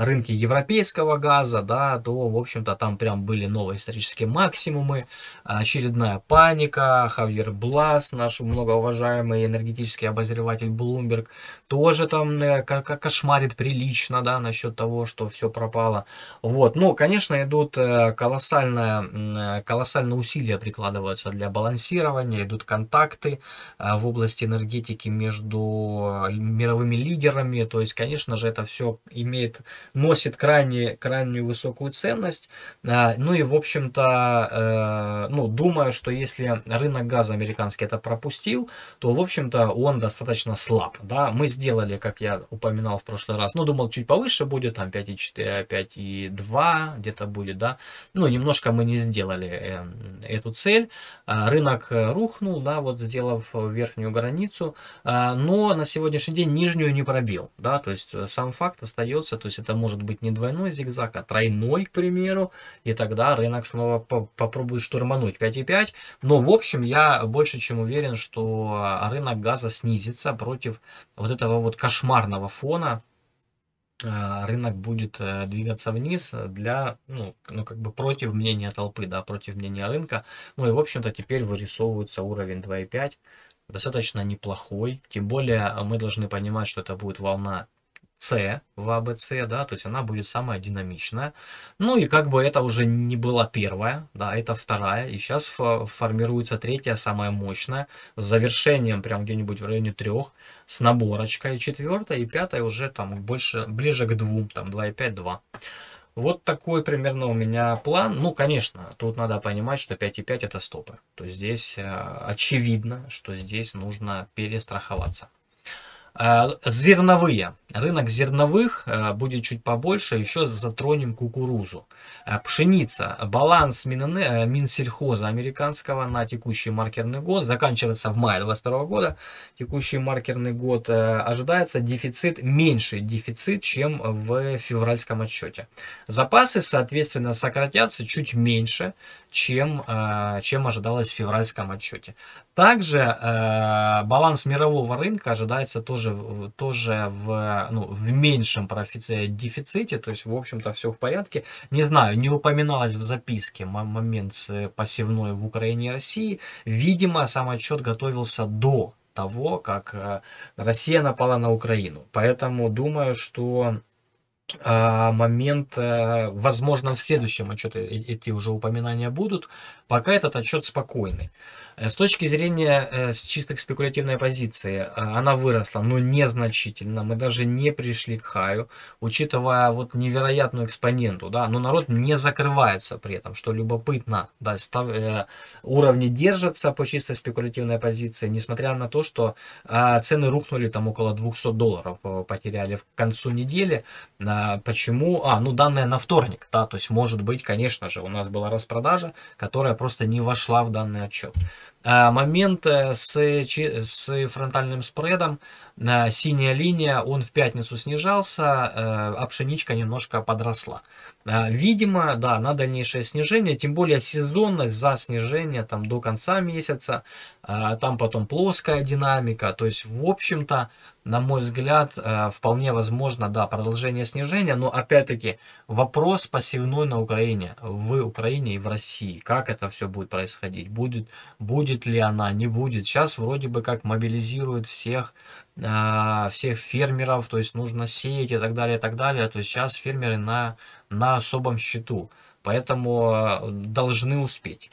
э, рынке европейского газа, да, то, в общем-то, там прям были новые исторические максимумы, очередная паника, Хавьер Блас, наш многоуважаемый энергетический обозреватель Блумберг тоже там э, кошмарит прилично, да, насчет того, что все пропало. Вот, Но, ну, конечно, идут э, колоссальные, э, колоссальные усилия прикладываются для балансирования, идут контакты э, в области энергетики между мировыми лидерами, то есть, конечно же, это все всего, имеет, носит крайне, крайне высокую ценность. А, ну и, в общем-то, э, ну, думаю, что если рынок газа американский это пропустил, то, в общем-то, он достаточно слаб. Да? Мы сделали, как я упоминал в прошлый раз, ну, думал, чуть повыше будет, там 5,2 где-то будет, да. Ну, немножко мы не сделали э, эту цель. А, рынок рухнул, да, вот сделав верхнюю границу, а, но на сегодняшний день нижнюю не пробил, да, то есть э, сам факт контракт остается, то есть это может быть не двойной зигзаг, а тройной, к примеру, и тогда рынок снова попробует штурмануть 5,5. Но в общем я больше чем уверен, что рынок газа снизится против вот этого вот кошмарного фона, э, рынок будет э, двигаться вниз для, ну, ну, как бы против мнения толпы, да, против мнения рынка. Ну и, в общем-то, теперь вырисовывается уровень 2,5, достаточно неплохой. Тем более э, мы должны понимать, что это будет волна с в АБЦ, да, то есть она будет самая динамичная. Ну и как бы это уже не была первая, да, это вторая, и сейчас формируется третья, самая мощная, с завершением прям где-нибудь в районе трех, с наборочкой четвертая, и пятая уже там больше, ближе к двум, там 2,5-2. Вот такой примерно у меня план. Ну, конечно, тут надо понимать, что 5,5 это стопы. То есть здесь э, очевидно, что здесь нужно перестраховаться. А, зерновые. Рынок зерновых а, будет чуть побольше, еще затронем кукурузу. А, пшеница. Баланс Мин... Минсельхоза американского на текущий маркерный год заканчивается в мае 2022 года. Текущий маркерный год ожидается дефицит, меньший дефицит, чем в февральском отчете. Запасы, соответственно, сократятся чуть меньше, чем, э, чем ожидалось в февральском отчете. Также э, баланс мирового рынка ожидается тоже, тоже в, ну, в меньшем дефиците, то есть, в общем-то, все в порядке. Не знаю, не упоминалось в записке момент с посевной в Украине и России. Видимо, сам отчет готовился до того, как э, Россия напала на Украину. Поэтому думаю, что а, момент, а, возможно, в следующем отчете эти уже упоминания будут, пока этот отчет спокойный. Э, с точки зрения э, с чисто спекулятивной позиции, э, она выросла, но незначительно. Мы даже не пришли к хаю, учитывая вот невероятную экспоненту. Да? Но народ не закрывается при этом, что любопытно. Да? Став, э, уровни держатся по чисто спекулятивной позиции, несмотря на то, что э, цены рухнули там около 200 долларов, потеряли в концу недели. Э, почему? А, ну данные на вторник. Да? То есть может быть, конечно же, у нас была распродажа, которая просто не вошла в данный отчет. А, Момент с, с фронтальным спредом, э, синяя линия, он в пятницу снижался, э, а пшеничка немножко подросла. Э, видимо, да, на дальнейшее снижение, тем более сезонность за снижение там до конца месяца, а там потом плоская динамика, то есть в общем-то на мой взгляд, э, вполне возможно, да, продолжение снижения, но опять-таки вопрос посевной на Украине, в Украине и в России, как это все будет происходить, будет, будет ли она, не будет. Сейчас вроде бы как мобилизируют всех, э, всех фермеров, то есть нужно сеять и так далее, и так далее, то есть сейчас фермеры на, на особом счету, поэтому э, должны успеть.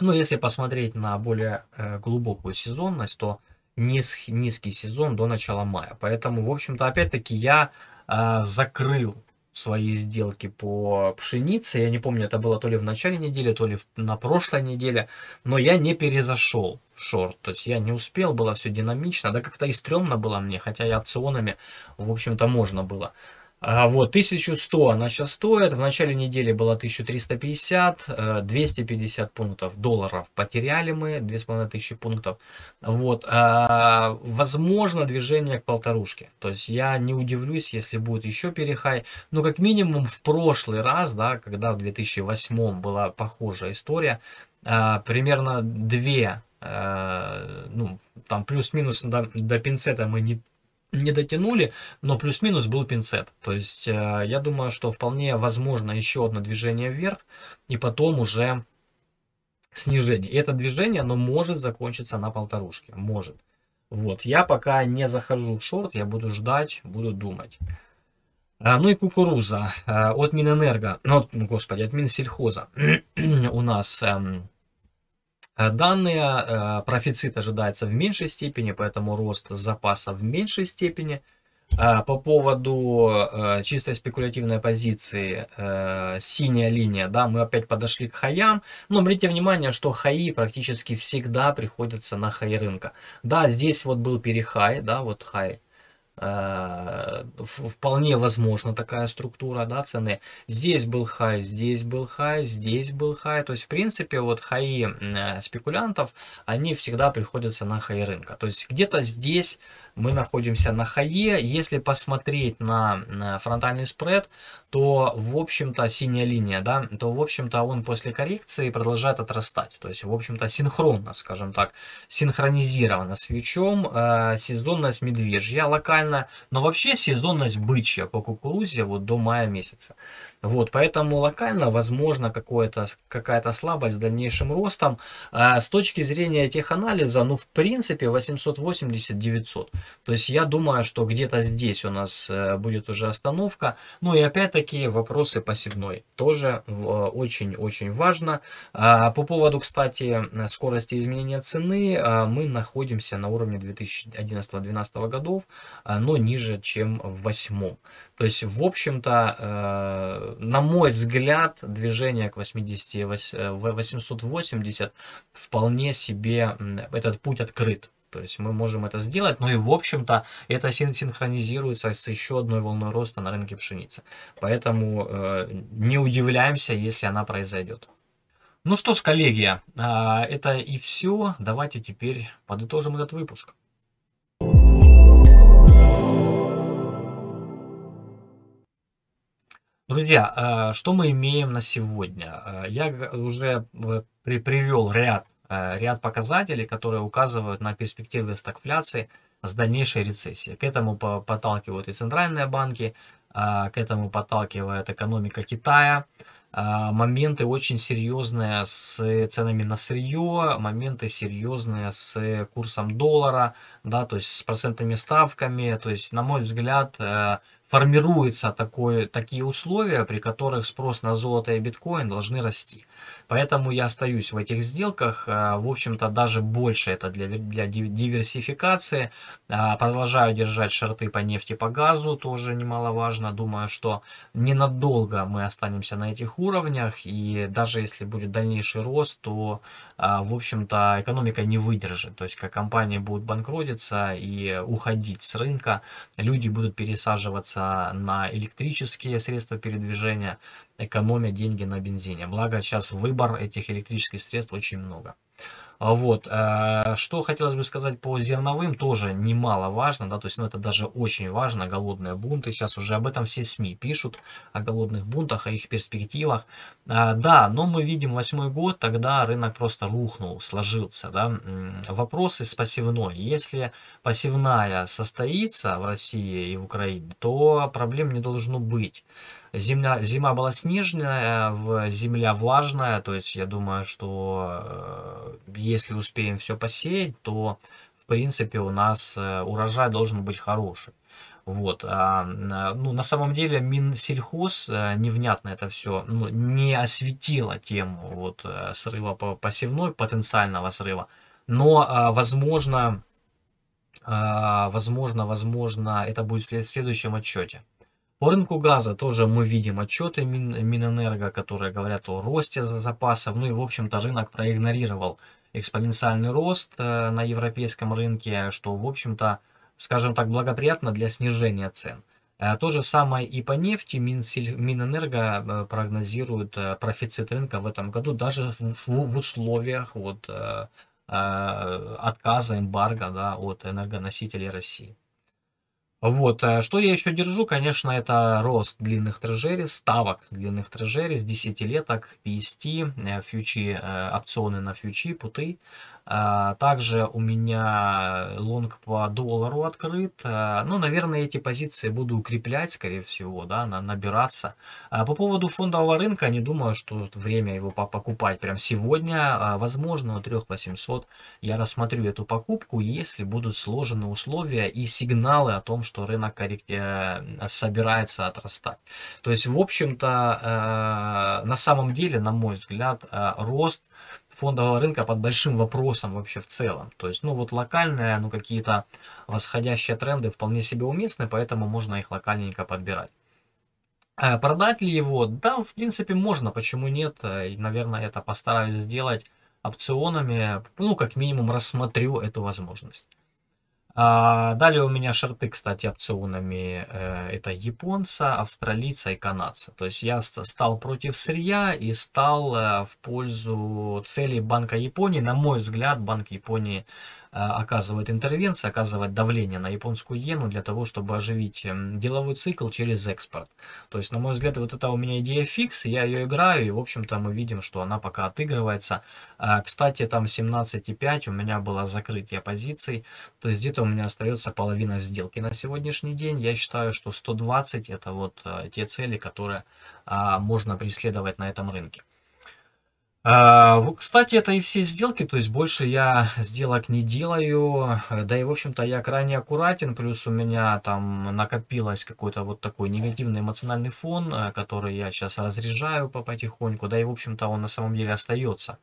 Но ну, если посмотреть на более глубокую сезонность, то низ, низкий сезон до начала мая. Поэтому, в общем-то, опять-таки я э, закрыл свои сделки по пшенице. Я не помню, это было то ли в начале недели, то ли в, на прошлой неделе. Но я не перезашел в шорт. То есть я не успел, было все динамично. Да как-то и стрёмно было мне, хотя и опционами, в общем-то, можно было. А вот 1100 она сейчас стоит. В начале недели была 1350, 250 э, пунктов долларов потеряли мы, 2500 пунктов. Вот, а, возможно движение к полторушке. То есть я не удивлюсь, если будет еще перехай. Но как минимум в прошлый раз, да, когда в 2008 была похожая история, а, примерно 2 э, ну, там плюс-минус до, до пинцета мы не не дотянули, но плюс-минус был пинцет. То есть э, я думаю, что вполне возможно еще одно движение вверх, и потом уже снижение. И это движение, оно может закончиться на полторушке. Может. Вот, я пока не захожу в шорт, я буду ждать, буду думать. А, ну и кукуруза а, от Минэнерго, ну, господи, от Минсельхоза у нас эм, Э, данные. Э, Профицит ожидается в меньшей степени, поэтому рост запаса в меньшей степени. Э, по поводу чистой спекулятивной позиции, синяя линия, да, мы опять подошли к хаям, но обратите внимание, что хаи практически всегда приходятся на хай рынка. Да, здесь вот был перехай, да, вот хай Э, вполне возможно такая структура да, цены. Здесь был хай, здесь был хай, здесь был хай. То есть, в принципе, вот хаи э, спекулянтов, они всегда приходятся на хай рынка. То есть, где-то здесь мы находимся на хае. Если посмотреть на, на фронтальный спред, то, в общем-то, синяя линия, да, то, в общем-то, он после коррекции продолжает отрастать. То есть, в общем-то, синхронно, скажем так, синхронизировано с фьючом, э, сезонность медвежья локальная, но вообще сезонность бычья по кукурузе вот до мая месяца. Вот, поэтому локально, возможно, какая-то слабость с дальнейшим ростом. Э, с точки зрения теханализа, ну, в принципе, 880-900. То есть, я думаю, что где-то здесь у нас э, будет уже остановка. Ну, и опять-таки, все-таки вопросы посевной тоже э, очень-очень важно. А, по поводу, кстати, скорости изменения цены, э, мы находимся на уровне 2011-2012 годов, э, но ниже, чем в 2008. То есть, в общем-то, на мой взгляд, движение к 80, 880 вполне себе этот путь открыт. То есть мы можем это сделать, но ну и в общем-то это син синхронизируется с еще одной волной роста на рынке пшеницы. Поэтому э, не удивляемся, если она произойдет. Ну что ж, коллеги, э, это и все. Давайте теперь подытожим этот выпуск. Друзья, э, что мы имеем на сегодня? А, я уже э, при привел ряд Э, ряд показателей, которые указывают на перспективы стагфляции с дальнейшей рецессией. К этому подталкивают и центральные банки, э, к этому подталкивает экономика Китая, э, моменты очень серьезные с ценами на сырье, моменты серьезные с курсом доллара, да, то есть с процентными ставками, то есть, на мой взгляд, формируются такие условия, при которых спрос на золото и биткоин должны расти. Поэтому я остаюсь в этих сделках. А, в общем-то, даже больше это для, для диверсификации. А, продолжаю держать шорты по нефти, по газу, тоже немаловажно. Думаю, что ненадолго мы останемся на этих уровнях. И даже если будет дальнейший рост, то, а, в общем-то, экономика не выдержит. То есть, как компании будут банкротиться и уходить с рынка, люди будут пересаживаться на электрические средства передвижения, экономя деньги на бензине. Благо сейчас выбор этих электрических средств очень много. А вот, э, что хотелось бы сказать по зерновым, тоже немаловажно, да, то есть, ну, это даже очень важно, голодные бунты, сейчас уже об этом все СМИ пишут, о голодных бунтах, о их перспективах, а, да, но мы видим восьмой год, тогда рынок просто рухнул, сложился, да, вопросы с посевной, если посевная состоится в России и в Украине, то проблем не должно быть, Земля, зима была снежная, э, земля влажная, то есть я думаю, что э, если успеем все посеять, то в принципе у нас э, урожай должен быть хороший. Вот, а, ну, на самом деле Минсельхоз невнятно это все ну, не осветила тему вот срыва посевной, потенциального срыва, но, а, возможно, а, возможно, возможно, это будет в следующем отчете. По рынку газа тоже мы видим отчеты Мин, Минэнерго, которые говорят о росте запасов. Ну и, в общем-то, рынок проигнорировал экспоненциальный рост э, на европейском рынке, что, в общем-то, скажем так, благоприятно для снижения цен. Э, то же самое и по нефти. Минсель, Минэнерго э, прогнозирует профицит рынка в этом году даже в, в, в условиях вот, отказа, эмбарго да, от энергоносителей России. Вот. А что я еще держу, конечно, это рост длинных трежерей, ставок длинных трежерей с десятилеток, PST, э, фьючи, э, опционы на фьючи, путы. А, также у меня лонг по доллару открыт. А, ну, наверное, эти позиции буду укреплять, скорее всего, да, набираться. А, по поводу фондового рынка, не думаю, что время его покупать прям сегодня. Возможно, у 3800 я рассмотрю эту покупку, если будут сложены условия и сигналы о том, что рынок э, собирается отрастать. То есть, в общем-то, э, на самом деле, на мой взгляд, э, рост фондового рынка под большим вопросом вообще в целом. То есть, ну вот локальные, ну какие-то восходящие тренды вполне себе уместны, поэтому можно их локальненько подбирать. Э, продать ли его? Да, в принципе, можно, почему нет. Э, и, наверное, это постараюсь сделать опционами. Ну, как минимум, рассмотрю эту возможность. А, далее у меня шарты, кстати, опционами. Э, это японца, австралийца и канадца. То есть я стал против сырья и стал э, в пользу целей Банка Японии. На мой взгляд, Банк Японии Э, оказывать интервенции, оказывать давление на японскую иену для того, чтобы оживить эм, деловой цикл через экспорт. То есть, на мой взгляд, вот это у меня идея фикс, я ее играю, и, в общем-то, мы видим, что она пока отыгрывается. А, кстати, там 17,5 у меня было закрытие позиций, то есть где-то у меня остается половина сделки на сегодняшний день. Я считаю, что 120 это вот э, те цели, которые а, можно преследовать на этом рынке. А, кстати, это и все сделки, то есть больше я сделок не делаю, да и, в общем-то, я крайне аккуратен, плюс у меня там накопилось какой-то вот такой негативный эмоциональный фон, э, который я сейчас разряжаю потихоньку, да и, в общем-то, он на самом деле остается.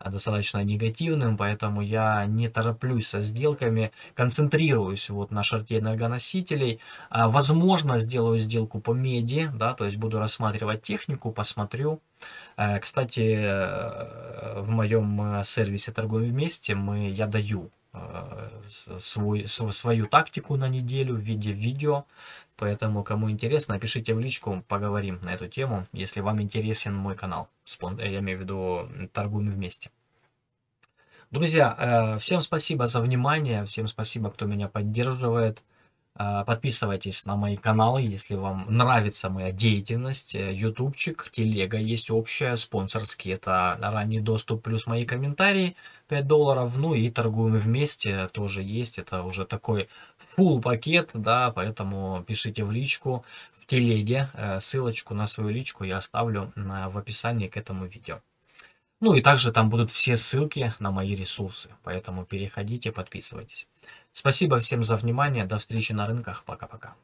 Э, достаточно негативным, поэтому я не тороплюсь со сделками, концентрируюсь вот на шарте энергоносителей. А, возможно, сделаю сделку по меди, да, то есть буду рассматривать технику, посмотрю. Э, кстати, э, в моем сервисе «Торговые вместе» мы, я даю свой, свою тактику на неделю в виде видео Поэтому, кому интересно, пишите в личку, поговорим на эту тему, если вам интересен мой канал. Э, я имею в виду «Торгуем вместе». Друзья, э, всем спасибо за внимание, всем спасибо, кто меня поддерживает. Э, подписывайтесь на мои каналы, если вам нравится моя деятельность. Ютубчик, телега есть общая, спонсорский это ранний доступ плюс мои комментарии – 5 долларов. Ну и торгуем вместе тоже есть. Это уже такой full пакет, да, поэтому пишите в личку, в телеге. Э, ссылочку на свою личку я оставлю э, в описании к этому видео. Ну и также там будут все ссылки на мои ресурсы, поэтому переходите, подписывайтесь. Спасибо всем за внимание, до встречи на рынках, пока-пока.